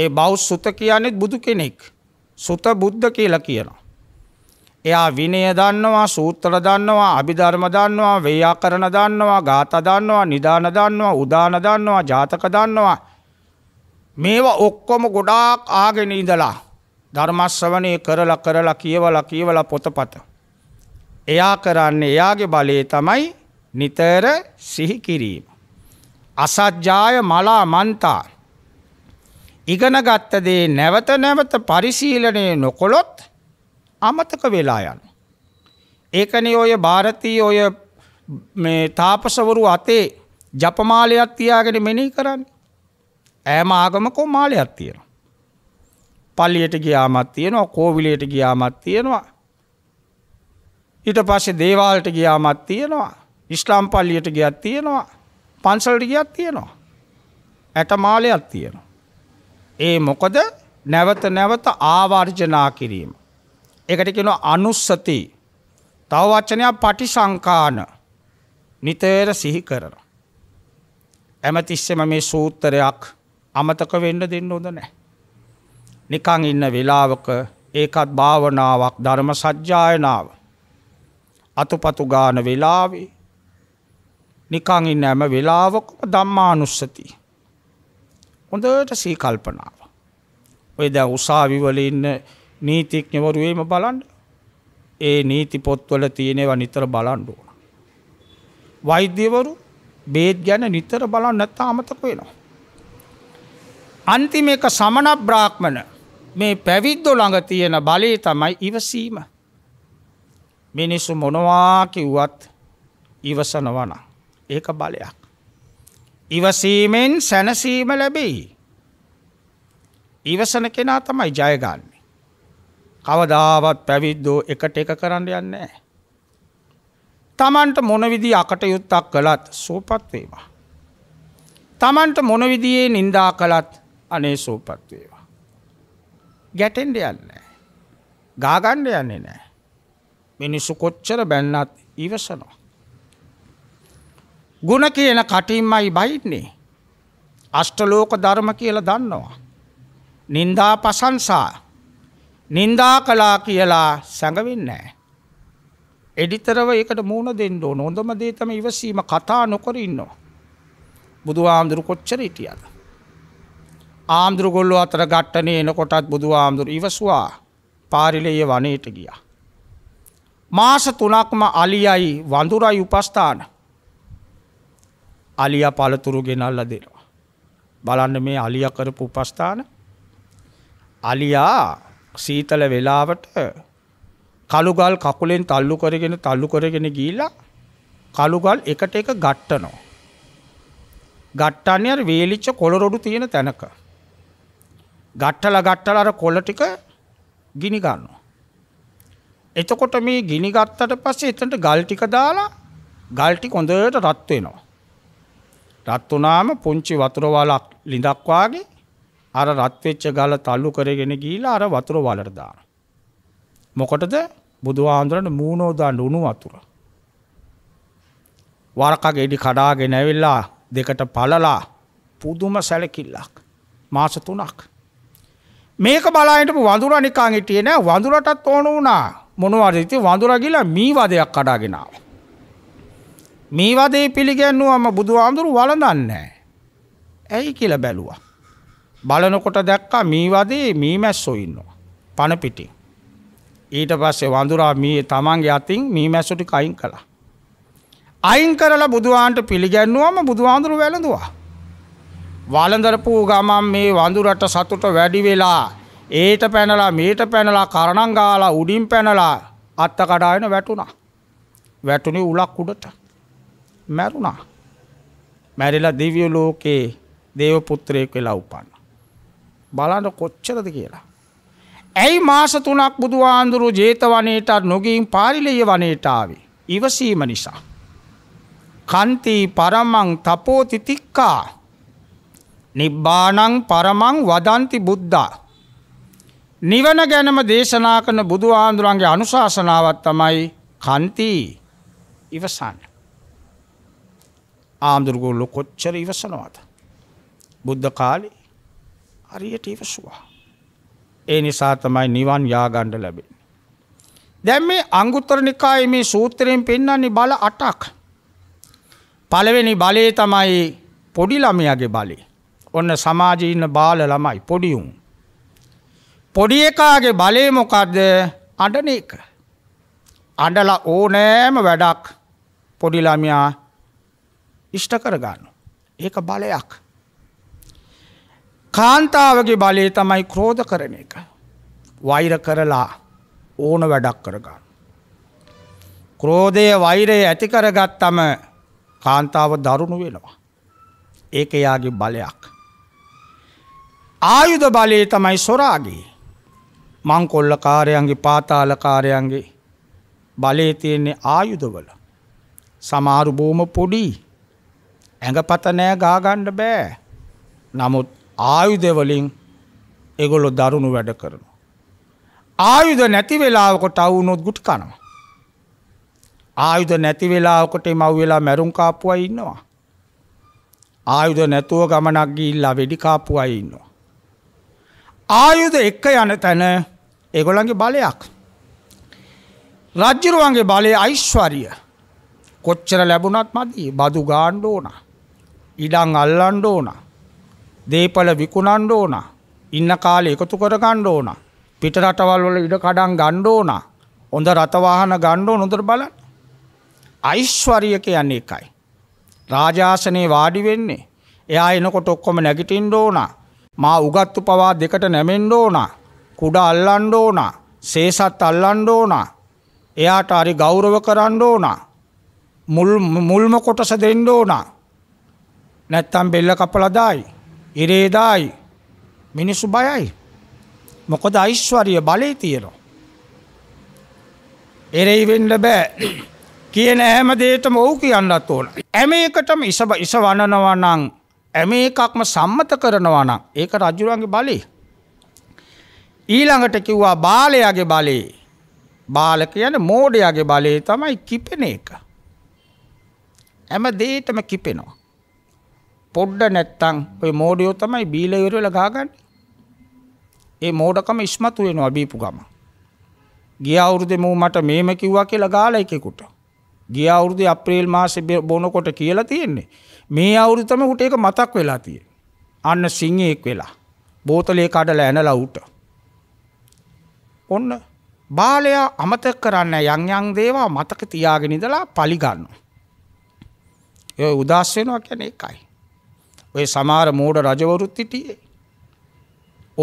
ඒ බෞස්සුත කියන්නේ බුදු කෙනෙක්. සුත බුද්ධ කියලා කියනවා. එයා විනය දන්නවා සූත්‍ර දන්නවා අභිධර්ම දන්නවා ව්‍යාකරණ දන්නවා ගාත දන්නවා නිදාන දන්නවා උදාන දන්නවා ජාතක දන්නවා මේවා ඔක්කොම ගොඩාක් ආගෙන ඉඳලා ධර්මස්සවනය කරලා කරලා කියවලා කියවලා පොතපත. එයා කරන්නේ එයාගේ බලය තමයි නිතර සිහි කිරීම. අසජ්ජාය මලා මන්තා ඉගෙනගත්ත දේ නැවත නැවත පරිශීලනය නොකොළොත් අමතක වෙලා යන. ඒකනේ ඔය ಭಾರತೀಯ ඔය මේ තාපසවරු අතේ ජපමාලයක් තියාගෙන මෙනෙහි කරන්නේ. ඈම ආගමකෝ මාලයක් තියෙනවා. පල්ලියට ගියාමත් තියෙනවා, කෝවිලයට ගියාමත් තියෙනවා. ඊට පස්සේ දේවාලට ගියාමත් තියෙනවා. ඉස්ලාම් පල්ලියට ගියත් තියෙනවා. පන්සලට ගියත් තියෙනවා. ඇට මාලයක් තියෙනවා. ඒ මොකද නැවත නැවත ආවර්ජනා කිරීම. එකට කෙන අනුස්සති තව වචනයක් පටි සංකාන නිතේර සිහි කරන. ඇමතිස්සම මේ සූත්තරයක් අමතක වෙන්න දෙන්න හොඳ නෑ. නිකං ඉන්න වෙලාවක ඒකත් භාවනාවක් ධර්ම සජ්්‍යායනාව. අතුපතු ගාන වෙලාවේ නිකං ඉන්න ඇම වෙලාවක දම්මානුස්සතිී. හොඳට සීකල්පනාව. ඔය දැ උසාවිවල ඉන්න නීතිඥවරුවේම බලන්ඩ ඒ නීති පොත්වල තියෙනවා නිතර බලන්ඩුවන. වෛද්‍යවරු බේත් ගැන නිතර බලන්න නැත්ත අමතක වෙනවා. අන්තිම එක සමන බ්‍රාක්්මණ මේ පැවිද්දො ළඟ තියෙන බලය තමයි ඉවසීම. මිනිස්සු මොනවාකිව්වත් ඉවසනවන ඒක බලයක්. ඉවසීමෙන් සැනසීම ලැබෙයි. ඉවසන කෙනා තමයි ජයගන්නේ. කවදාවත් පැවිද්දෝ එකට එක කරන්න යන්නේ. තමන්ට මොනවිදි අකට යුත්තක් කළත් සූපත්වේවා. තමන්ට මොනවිදියේ නින්දා කළත් අනේ සූපත්වේවා. ගැටෙන්ඩ යන්නේ. ගාගණ්ඩ යන්නේ නෑ. මිනිස්සු කොච්චර බැන්නත් ඉවසනවා. ගුණ කියන කටින්මයි බයින්නේ. අෂ්ටලෝක ධර්ම කියලා දන්නවා. නින්දා පසංසා නින්දා කලා කියලා සැඟවෙන්නේ. එඩිතරව එකට මූුණ දෙන්න ඕන හොඳම දේතම ඉවසීම කතා නොකර ඉන්නවා. බුදු ආමුදුරු කොච්චර හිටියද. ආමුදුරුගොල්ලු අතර ගට්ටනය එනකොටත් බුදු ආමුදුරු ඉවසවා පාරිලය වනයට ගිය. මාස තුනක්ම අලියයි වඳුරයි උපස්ථාන අලිය පළතුරු ගෙනල්ල දෙනවා. බලන්න මේ අලිය කරපු උපස්ථාන අලියා සීතල වෙලාවට කළුගල් කකුලෙන් තල්ලු කරගෙන තල්ලු කරගෙන ගීලා කළුගල් එකට එක ගට්ටනෝ. ගට්ටන්නයර වේලිච්ච කොළරොඩු තියෙන තැනක. ගට්ටල ගට්ටල අර කොල ටික ගිනිගන්නවා. එතකොට මේ ගිනිගත්තට පස්සේ එතට ගල් ටික දාලා ගල්ටි කොඳට රත්වෙනවා. රත් වුණාම පුංචි වතුර වලක් ලිඳක් වාගේ අර රත් වෙච්ච ගල තල්ලු කරගෙන ගිහිලා අර වතුර වලට දාන. මොකටද? බුදුහාඳුරන මූණෝ දාන්න උණු වතුර. වරකගේ ඉදි කඩාගෙන ඇවිල්ලා දෙකට පළලා පුදුම සැලකිල්ලක්. මාස 3ක්. මේක බලාගෙනපු වඳුර නිකන් හිටියේ නෑ වඳුරටත් ඕන වුණා. මොනවද ඉතින් වඳුර ගිලා මී වදයක් කඩාගෙන ආවා. මේ වදේ පිළිගැන්නුවම බුදුහාමුදුරු වළඳන්නේ. ඇයි කියලා බැලුවා. බලනකොට දැක්කා මේ වදේ මී මැස්සෝ ඉන්නවා. පණ පිටින්. ඊට පස්සේ වඳුරා මේ තමන්ගේ අතින් මී මැස්සෝ ටික අයින් කළා. අයින් කරලා බුදුහාන්ට පිළිගැන්නුවම බුදුහාඳුරු වැළඳුවා. වළඳරපු ගමන් මේ වඳුරට සතුට වැඩි වෙලා ඒට පැනලා මේට පැනලා කරණංගාලා උඩින් පැනලා අත්ත කඩායන වැටුණා. වැටුණේ උලක් උඩට. මැරුණා. මැරිලා දිව්‍ය ලෝකේ දේව පුත්‍රයෙක් වෙලා උපන්න. බලන්න කොච්චරද කියලා. ඇයි මාස තුනක් බුදුහාන්දුරු ජේතවනයට නොගින් පාරිලය වනයට ආවේ. ඉවසීම නිසා. කන්ති පරමං තපෝතිතික්කා නිබ්බානං පරමං වදන්ති බුද්ධා. නිවන ගැනම දේශනා කරන බුදු ආන්දුරන්ගේ අනුශාසනාවත් තමයි කන්ති ඉවසන්න. ආමුදුරගොල්ලො කොච්චර ඉවසනවාද. බුද්ධ කාලි හරියට ඉවසුවා. ඒ නිසා තමයි නිවන් යාගණ්ඩ ලැබේ. දැම් මේ අංගුත්තර නිකාය මේ සූත්‍රයෙන් පෙන්න්නන්නේ බල අටක්. පළවෙනි බලය තමයි පොඩි ළමයගේ බලේ. ඔන්න සමාජීන්න බාල ළමයි පොඩියුම්. පොඩි එකාගේ බලේ මොකක්ද අඩන එක. අඩල ඕනෑම වැඩක් පොඩිළමයා ඉෂ්ට කරගන්න. ඒක බලයක්. කාන්තාවගේ බලය තමයි ක්‍රෝධ කරන එක. වෛර කරලා ඕන වැඩක් කරගන්න. ක්‍රෝධය වෛරය ඇති කරගත්තම කාන්තාව දරුණු වෙනවා. ඒක එයාගේ බලයක්. ආයුධ බලයේ තමයි සොරාගේ මංකොල්ල කාරයන්ගේ පාතාල කාරයන්ගේ බලේ තියෙන්නේ ආයුධවල සමාරු බෝම පොඩි ඇඟපත නෑ ගාගණ්ඩ බෑ. නමුත් ආයුදවලින් එගොලො දරුණු වැඩ කරනවා. ආයුධ නැති වෙලාවකොට අවුනොත් ගුට් කනවා. ආයුධ නැති වෙලාවකට මව් වෙලා මැරුම් කාපුුව ඉන්නවා. ආයුධ නැතුව ගමනක් ගිල්ලා වෙඩි කාපුුව ඉන්නවා. ආයුධ එක්ක යන තැන එගොලන්ගේ බලයක්. රජ්ජරුවන්ගේ බලය ඓශ්වරිය කොච්චර ලැබුණත් මදී බදු ගාණ්ඩ ඕනා. ඉඩං අල්ලන්ඩ ඕන. දේපල විකුණන්ඩ ඕන. ඉන්න කාලෙ එකතු කර ගණ්ඩ ඕන. පිට රටවල් වල ඉඩ කඩන් ගණ්ඩ ඕන. හොඳ රතවාහන ගණ්ඩෝ නොදර බලන්න. අයිශ්වරියක යන්නේ එකයි. රාජාසනය වාඩි වෙන්නේ. එයා එනකොට ඔක්කොම නැගිටින්ඩ ඕන. මා උගත්තු පවා දෙකට නැමෙන්ඩ ඕන. කුඩ අල්ලන්ඩ ඕන. සේසත් අල්ලන්ඩ ඕන. එයාට අරි ගෞරව කරන්න ඕන. මුල්ම කොටස දෙන්න ඕනා නැත්තම් බෙල්ල කපලා දායි. ඉරේ දායි. මිනිස්සු බයයි. මොකද ඓශ්වර්ය බලේ තියෙනවා. එරෙහි වෙන්න බෑ. කියන හැම දෙයකම ඔව් කියන්නත් ඕන. හැම එකටම ඉස ඉස වනනවා නම් හැම එකක්ම සම්මත කරනවා නම් ඒක රජුරන්ගේ බලේ. ඊළඟට කිව්වා බාලයාගේ බලේ. බාල කියන්නේ මෝඩයාගේ බලේ තමයි කිපෙන එක. හැම දෙයකම කිපෙනවා. පොඩ්ඩ නැත්තං ඔය මෝඩයෝ තමයි බීල ඉවරල ගාගන්න ඒ මෝඩකම ඉස්මතු වෙන අබීපු ගම ගිය අවුරුදෙ මූ මට මේම කිව්වා කියලා ගාල එකෙකුට ගිය අවුරුදු අප්‍රේල් මාසෙ බොනකොට කියලා තියෙන්නේ මේ අවුරු තම හුට එක මතක් වෙලා තිය අන්න සිංහයෙක් වෙලා බෝතලේ කඩල ඇනලා ඌට ඔන්න බාලයා අමතක කරන්න යං යං දේවා මතක තියාගෙන ඉඳලා පලිගන්න. ඒ උදාස් වෙනවා කියන්නේ එකයි. ඔය සමාර මෝඩ රජවරුත් හිටියේ.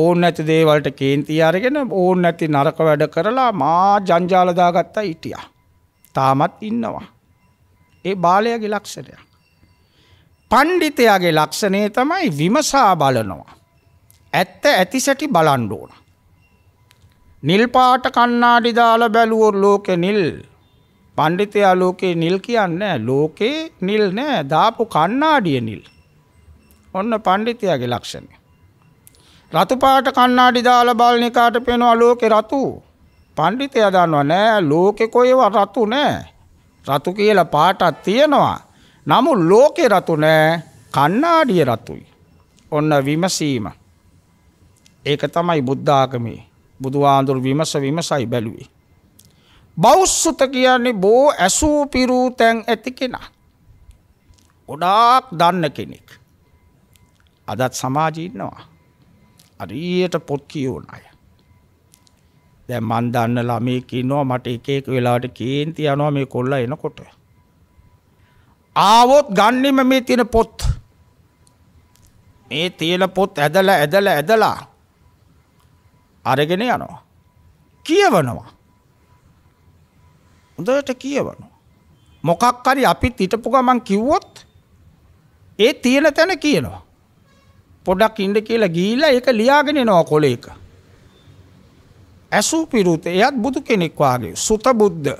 ඕන් නැති දේවල්ට කේන්ති අරගෙන ඕන් නැති නරක වැඩ කරලා මා ජංජාලදාගත්තා ඉටියා. තාමත් ඉන්නවා. ඒ බාලයගේ ලක්ෂණයක්. පණ්ඩිතයාගේ ලක්ෂණය තමයි විමසා බලනවා. ඇත්ත ඇති සැටි බලන්ඩෝන. නිල් පාට කන්නාඩි දාල බැලුවොත් ලෝකෙ නිල් පණ්ඩිතයා ලෝකේ නිල් කියන්න ලෝකේ නිල් නෑ දාපු කන්නාඩිය නිල්. ඔන්න පණ්ඩිතයාගේ ලක්ෂණ. රතුපාට කන්නාඩි දාල බලනිකාට පෙනවා ලෝකෙ රතු. පණ්ඩිතය දන්නව නෑ ලෝකෙ කොයව රතු නෑ. රතු කියලා පාටත් තියෙනවා. නමු ලෝකෙ රතු නෑ කන්නාඩිය රතුයි. ඔන්න විමසීම. ඒක තමයි බුද්ධාගමේ බුදුවාඳුරු විමස විමසයි බැලුවේ. බෞස්සුත කියන්නේ බෝ ඇසූ පිරූ තැන් ඇති කෙනා. ගොඩාක් දන්න කෙනෙක්. අදත් සමාජය ඉන්නවා. අරියට පොත් කියවන අය. දැන් මන් දන්න ළමයෙක් ඉන්නවා මට එක එක වෙලාවට කේන්ති යනවා මේ කොල්ලා එනකොට. ආවොත් ගන්නෙම මේ තියෙන පොත්. මේ තියෙන පොත් ඇදලා ඇදලා ඇදලා අරගෙන යනවා. කියවනවා. හොඳට කියවනවා. මොකක් හරි අපිත් හිටපු ගමන් කිව්වොත් ඒ තියෙන තැන කියනවා. පොඩක් ඉන්ඩ කියලා ගීලා එක ලියාගෙන නෝ කොළ එක. ඇසූ පිරුත එයත් බුදු කෙනෙක්වාගේ සුත බුද්ධ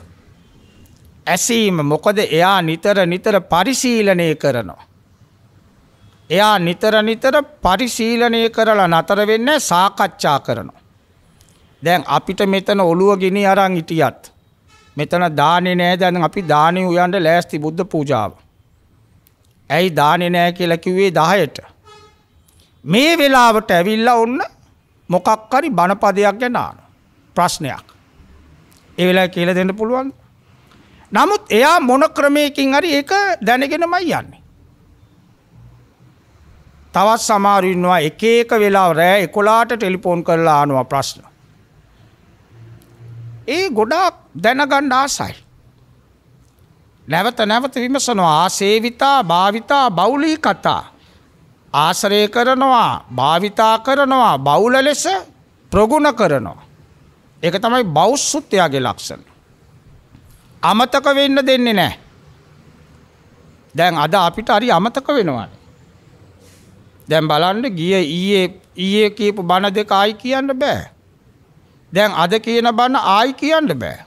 ඇසීම මොකද එයා නිතර නිතර පරිශීලනය කරනවා. එයා නිතර නිතර පරිශීලනය කරලා නතර වෙන්න සාකච්ඡා කරනවා. දැන් අපිට මෙතන ඔළුව ගෙන අරං ඉටියත්. මෙතන දානෙ නෑ දැන් අපි දානය උයන්ට ලෑස්ති බුද්ධ පූජාව. ඇයි දානෙ නෑ කියලකිවේ දායට. මේ වෙලාවට ඇවිල්ලා ඔන්න මොකක් හරි බණපදයක් ගැන ප්‍රශ්නයක්. ඒ වෙලාවේ කියලා දෙන්න පුළුවන්. නමුත් එයා මොන ක්‍රමයකින් හරි ඒක දැනගෙනමයි යන්නේ. තවත් සමහරු ඉන්නවා එක එක වෙලාව රෑ 11ට ටෙලිෆෝන් කරලා අහනවා ප්‍රශ්න. ඒ ගොඩාක් දැනගන්න ආසයි. නැවත නැවත විමසනවා ආසේවිතා භාවිතා බෞලී කතා ආශ්‍රය කරනවා භාවිතා කරනවා බෞල ලෙස ප්‍රගුණ කරනවා. එක තමයි බෞස්සුත්්‍යයාගේ ලක්ෂණ. අමතක වෙන්න දෙන්නේ නෑ. දැන් අද අපිට අරි අමතක වෙනවා. දැන් බලන්න ගිය ඊයේ ඊයේ කියපු බණ දෙක ආයි කියන්න බෑ. දැන් අද කියන බණ ආයි කියන්න බෑ.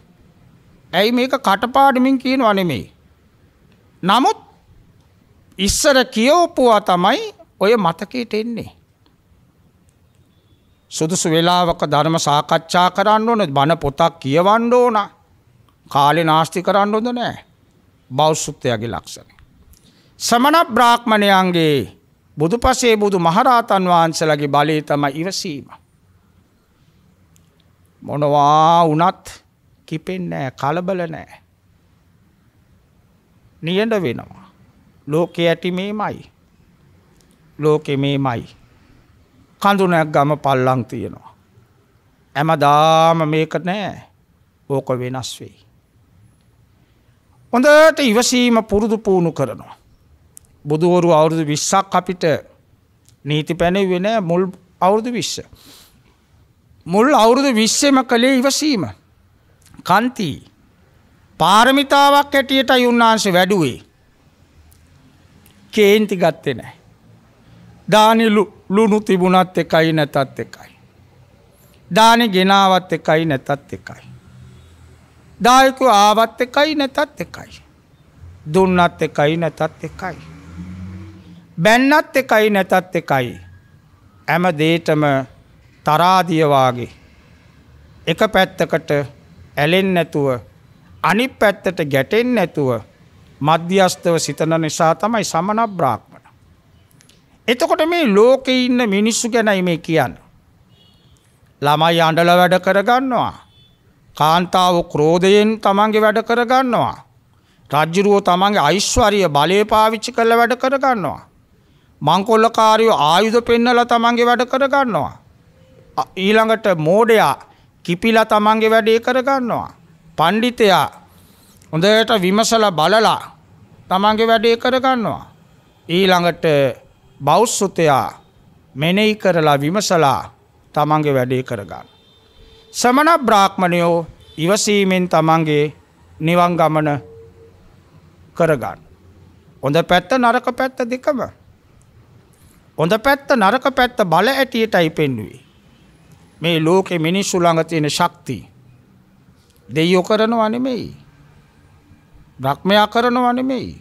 ඇයි මේක කටපාඩමින් කියනවා නෙමෙයි. නමුත් ඉස්සර කියවපුවා තමයි ඔය මතකයට එන්නේ. සුදුසු වෙලාවක ධර්ම සාකච්ඡා කරන්න ඕන බණ පොතක් කියවන්න ඕන කාලේ නාස්ති කරන්න හොඳ නෑ බෞසුත්තයගේ ලක්ෂණ. සමන බ්‍රාහ්මණයන්ගේ බුදු පසේ බුදු මහරාතන් වහන්සලගේ බලය තම ඉවසීම. මොනවා වනත් කිපෙන්නෑ කලබල නෑ. නියඩ වෙනවා. ලෝකෙ ඇටි මේමයි. ලෝකෙ මේමයි. කඳුනැක් ගම පල්ලං තියෙනවා. ඇමදාම මේක නෑ ඕක වෙනස් වෙයි. හොඳට ඉවසීම පුරුදු පුහුණු කරනවා. බුදුවරු අවුරුදු විශ්සක් අපිට නීති පැනවෙන මුල් අවුරුදු විශ්ස. මුල් අවුරුදු විශ්සම කළේ ඉවසීම. කන්තිී. පාරමිතාවක් ඇටියට යුන්නාන්සේ වැඩුවේ. කේන්ති ගත්තේ නෑ. දානි ලුණු තිබුණත් එකයි නැතත් එකයි. දානෙ ගෙනාවත් එකයි නැතත් එකයි. දායකු ආවත් එකයි නැතත් එකයි. දුන්නත් එකයි නැතත් එකයි. බැන්නත් එකයි නැතත් එකයි. ඇම දේටම තරාදියවාගේ. එක පැත්තකට ඇලෙන් නැතුව අනි පැත්තට ගැටෙන් නැතුව මධ්‍යස්ථව සිතන නිසා තමයි සමනබ්‍රාක්. එතකොට මේ ලෝකේ ඉන්න මිනිස්සු ගැනයි මේ කියන්නේ. ළමයි අඬල වැඩ කරගන්නවා. කාන්තාව ක්‍රෝධයෙන් තමන්ගේ වැඩ කරගන්නවා. රජ්ජුරුවෝ තමන්ගේ ඓශ්වර්ය බලය පාවිච්චි කරලා වැඩ කරගන්නවා. මංකොල්ලකාරයෝ ආයුධ පෙන්නලා තමන්ගේ වැඩ කරගන්නවා. ඊළඟට මෝඩයා කිපිලා තමන්ගේ වැඩේ කරගන්නවා. පණ්ඩිතයා හොඳට විමසලා බලලා තමන්ගේ වැඩේ කරගන්නවා. ඊළඟට බෞස්සතයා මෙනෙහි කරලා විමසලා තමන්ගේ වැඩේ කරගන්න. සමන බ්‍රාහ්මණයෝ ඉවසීමෙන් තමන්ගේ නිවන් ගමන කරගන්න. හොඳ පැත්ත නරක පැත්ත දෙකම. හොඳ පැත්ත නරක පැත්ත බල ඇටියටයි පෙන්නුවේ. මේ ලෝකෙ මිනිස්සු ළඟ තියෙන ශක්තිය. දෙයෝ කරනවා නෙමෙයි. බ්‍රහ්මයා කරනවා නෙමෙයි.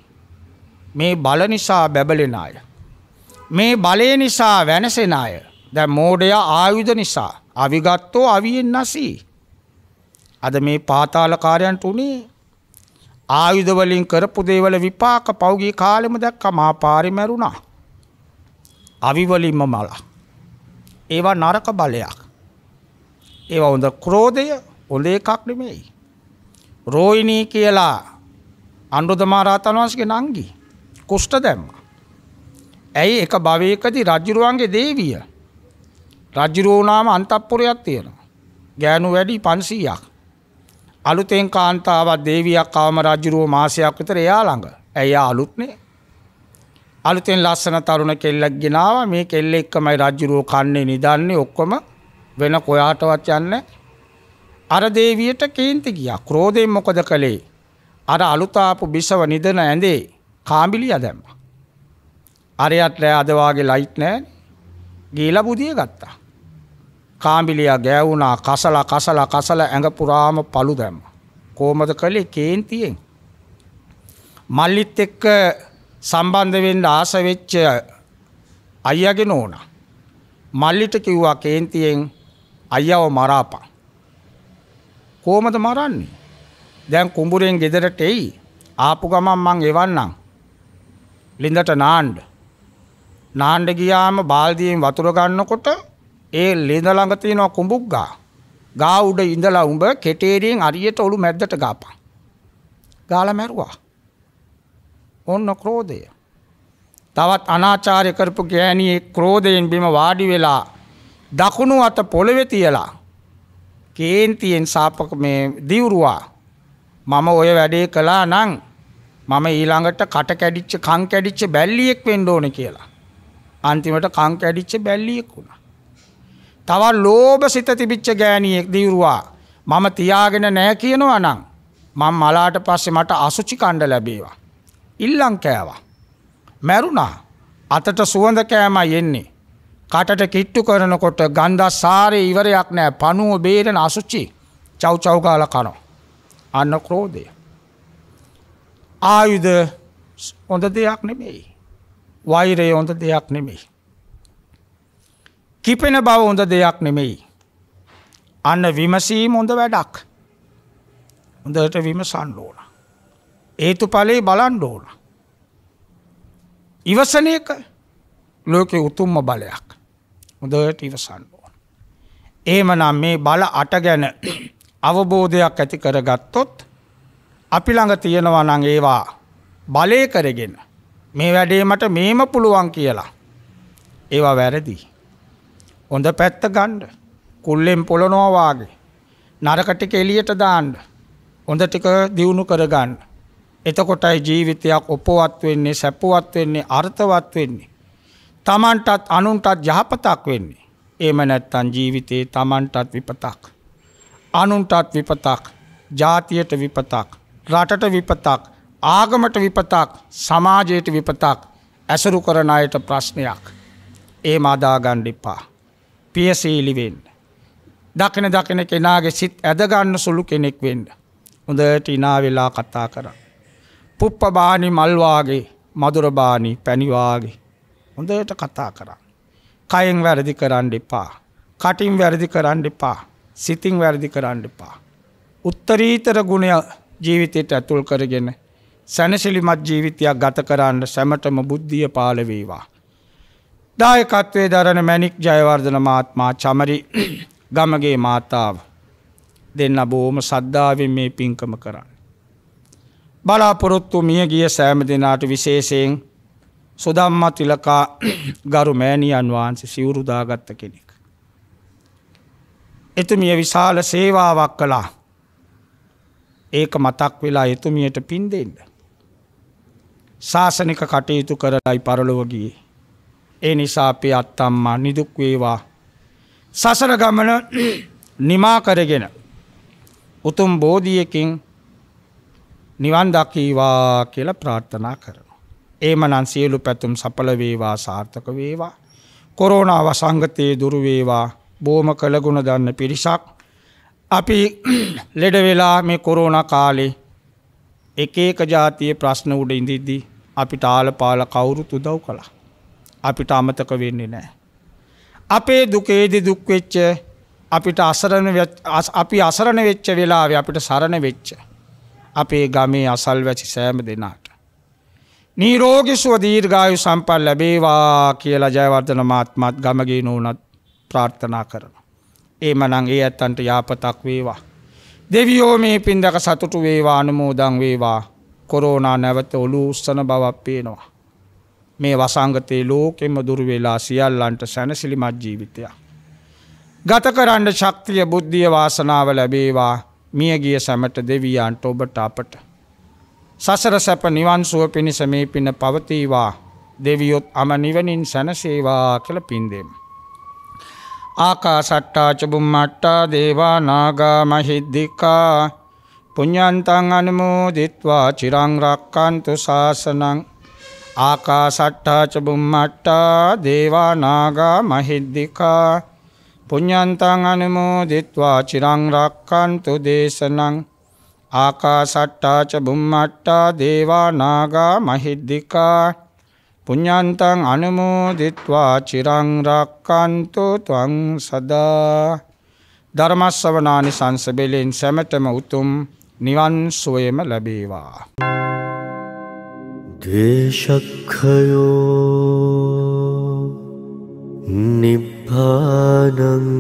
මේ බල නිසා බැබලෙන අය. මේ බලය නිසා වෙනසෙන අය දැන් මෝඩයා ආයුධ නිසා අවිගත්තෝ අවියෙන් නැසී අද මේ පාතාල කාර්යයන්ට උනේ ආයුධ වලින් කරපු දේවල විපාක පෞගී කාලෙම දැක්ක මා පාරේ මැරුණා අවි වලින්ම මලා ඒවා නරක බලයක් ඒවා හොඳ ක්‍රෝධය හොඳ එකක් නෙමෙයි රෝයිනී කියලා අනුරුද්ධ මහරහතන් වහන්සේගේ නංගි කුෂ්ඨ දැම්මා ඇයි එක භවයකදී රජ්ජුරුවන්ගේ දේවිය. රජ්ජුරුවනාම අන්තපපුරයක් තියෙනවා. ගෑනු වැඩි පන්සීයක්. අලුතෙන් කාන්තාවත් දේවියක් ආම රජ්ජුරුව මාසයක් විතර එයා ළඟ ඇය අලුත්නේ. අලුතෙන් ලස්සන තරුණ කෙල්ලක් ගෙනාව මේ කෙල්ල එක්කමයි රජ්ජුරුව කන්නේ නිදන්නේ ඔක්කොම වෙන කොයාටවත් යන්න. අර දේවියට කේන්ති ගියා. ක්‍රෝධයෙන් මොකද කළේ? අර අලුතාපු බිසව නිදන ඇඳේ කාඹිලිය දැම්මා. අරයත් නෑ අද වාගේ ලයිට් නෑ. ගිහිලා බුදිය ගත්තා. කාම්බිලියා ගෑවුනා කසලා කසලා කසලා ඇඟ පුරාම පළු දැම්මා. කොහොමද කළේ කේන්තියෙන්. මල්ලිත් එක්ක සම්බන්ධ වෙන්න ආස වෙච්ච අයියාගේ නෝනා. මල්ලිට කිව්වා කේන්තියෙන් අයියාව මරාපන්. කොහමද මරන්නේ? දැන් කුඹුරෙන් ගෙදරට එයි. ආපු ගමන් මං එවන්නම්. ලින්දට නාන්න. නාණ්ඩ ගියාම බාල්දියෙන් වතුර ගන්නකොට ඒ ලේඳ ළඟ තියෙන කුඹුක් ගා. ගා උඩ ඉඳලා උඹ කෙටේරියෙන් අරියට ඔලු මැද්දට ගාපන්. ගාලා මැරුවා. ඔන්න ක්‍රෝධය. තවත් අනාචාරය කරපු ගෑණියේ ක්‍රෝධයෙන් බිම වාඩි වෙලා දකුණු අත පොළවේ තියලා කේන්තියෙන් සාපක මේ දිවුරුවා. මම ඔය වැඩේ කළා නම් මම ඊළඟට කට කැඩිච්ච කං කැඩිච්ච බැල්ලියෙක් වෙන්න ඕනේ කියලා. අන්තිමට කං කැඩිච්ච බැල්ලියෙක් වුණා. තව ලෝභ සිත තිබිච්ච ගෑණියෙක් දිවුරුවා මම තියාගෙන නෑ කියනවා නම් මං මලාට පස්සේ මට අසුචි කණ්ඩ ලැබේවා. ඉල්ලං කෑවා. මැරුණා අතට සුවඳ කෑමයි එන්නේ. කටට කිට්ටු කරනකොට ගන්ධා සාරය ඉවරයක් නෑ පනුව බේරෙන අසුච්චි චෞචෞගාල කනෝ. අන්න ක්‍රෝධය. ආයුධ හොඳ දෙයක් නෙමෙයි. වෛරය හොඳ දෙයක් නෙමෙයි. කිපෙන බව හොඳ දෙයක් නෙමෙයි. අන්න විමසීම හොඳ වැඩක්. හොඳට විමසන්න ඕන. ඒතු ඵලේ බලන්න ඕන. ඉවසන එක ලෝකේ උතුම්ම බලයක්. හොඳට ඉවසන්න ඕන. එහෙමනම් මේ බල අට ගැන [clears throat] අවබෝධයක් ඇති කරගත්තොත් අපි ළඟ තියෙනවා නම් ඒවා බලය කරගෙන මේ වැඩේ මට මේම පුළුවන් කියලා. ඒවා වැරදි. හොඳ පැත්ත ගන්න. කුල්ලෙන් පොළනවා වාගේ. නරක ටික එළියට දාන්න. හොඳ ටික දියුණු කරගන්න. එතකොටයි ජීවිතයක් ඔපවත් වෙන්නේ, සැපවත් වෙන්නේ, අර්ථවත් වෙන්නේ. Tamanටත් අනුන්ටත් යහපතක් වෙන්නේ. එහෙම නැත්නම් ජීවිතේ Tamanටත් විපතක්. අනුන්ටත් විපතක්, ජාතියට විපතක්, රටට විපතක්, ආගමට විපතක් සමාජයට විපතක් ඇසුරු කරන අයට ප්‍රශ්නයක් ඒ මදාගණ්ඩිපා පියසීලිවෙන්න. දකින දකින කෙනාගේ සිත් ඇදගන්න සුළු කෙනෙක් වෙන්න. හොඳට ඉනා වෙලා කතා කර. පුප්පබානි මල්වාගේ මදුරබානි පැනිවාගේ හොඳට කතා කරන්න. කයින් වැරදි කරන්න එපා. කටින් වැරදි කරන්න එපා. සිතින් වැරදි කරන්න එපා. උත්තරීතර ගුණය ජීවිතයට ඇතුල් කරගෙන සැනසිලිමත් ජීවිතයක් ගත කරන්න සැමටම බුද්ධිය පාලවේවා. දායකත්වේ දරන මැනික් ජයවර්ධන මාත්මා චමරි [clears throat] ගමගේ මාතාව දෙන්න බෝම සද්ධාවෙන් මේ පින්කම කරන්න. බලාපොරොත්තු මිය ගිය සෑම දෙනාට විශේෂයෙන් සොදම්මා තිලකා [clears throat] ගරු මෑණියන් වහන්සේ සිවුරුදාගත්ත කෙනෙක්. එතුමිය විශාල සේවාවක් කලා ඒක මතක් වෙලා එතුමියට පින් දෙන්න. ශාසනික කටයුතු කරලයි පරලොවගිය. ඒ නිසා අපේ අත්තම්මා නිදුක් වේවා. සසර ගමන නිමා කරගෙන උතුම් බෝධියකින් නිවන් දකීවා කියලා ප්‍රාර්ථනා කරනවා. ඒමනන් සියලු පැතුම් සඵල වේවා සාර්ථක වේවා. කොරෝනාව සංගතයේ දුරු වේවා. බෝම කළගුණ දන්න පිරිසක් අපි [clears throat] ලෙඩ වෙලා මේ කොරෝණ කාලේ එක ඒක ජාතිය ප්‍රශ්න උඩ ඉඳිද්දී අපිට ආලපාල කවුරුත් උදව් කළා. අපිට අමතක වෙන්නේ නෑ. අපේ දුකේදි දුක්වෙච්ච අපිට අසරණ අපි අසරණ වෙච්ච වෙලාව අපිට සරණ වෙච්ච. අපේ ගමේ අසල් වැචි සෑම දෙනාට. නීරෝගිස්ව දීර්ගායු සම්පල් ලැබේවා කියලා ජයවර්ධන මාත්මත් ගමගේ නූනත් ප්‍රාර්ථනා කරන. ඒ මනන්ගේ ඇත්තන්ට යාපතක් වේවා. දෙවියෝ මේ පින්දක සතුටු වේවා අනුමෝදං වේවා කොරෝනා නැවත ඔලු උස්සන බවක් පේනවා. මේ වසංගතයේ ලෝකෙම දුරවෙලා සියල්ලන්ට සැනසිලිමත් ජීවිතයක්. ගත කරන්න ශක්තිය බුද්ධිය වාසනාව ලැබේවා මියගිය සැමට දෙවියන්ට ඔබට අපට. සසර සැප නිවන්සුව පිණිස මේ පින පවතිීවා දෙවියොත් අම නිවනින් සැනසේවා කළ පින්දෙම්. ආකාසට්ටාචබුම්මට්ටා දේවා නාගා මහිද්දිකා පුඤ්ඤන්තං අනුමෝදිත්වා චිරං රක්칸තු ශාසනං ආකාසට්ටාචබුම්මට්ටා දේවා නාගා මහිද්දිකා පුඤ්ඤන්තං අනුමෝදිත්වා චිරං රක්칸තු දේශනං ආකාසට්ටාචබුම්මට්ටා දේවා නාගා මහිද්දිකා පුඤ්ඤාන්තං අනුමෝදිත්වා චිරං රක්칸තු ත්වං සදා ධර්මස්සවනානි සංසබෙලෙන් සැමටම උතුම් නිවන් සුවයම ලැබේවා දේශක්ඛයෝ නිබ්බානං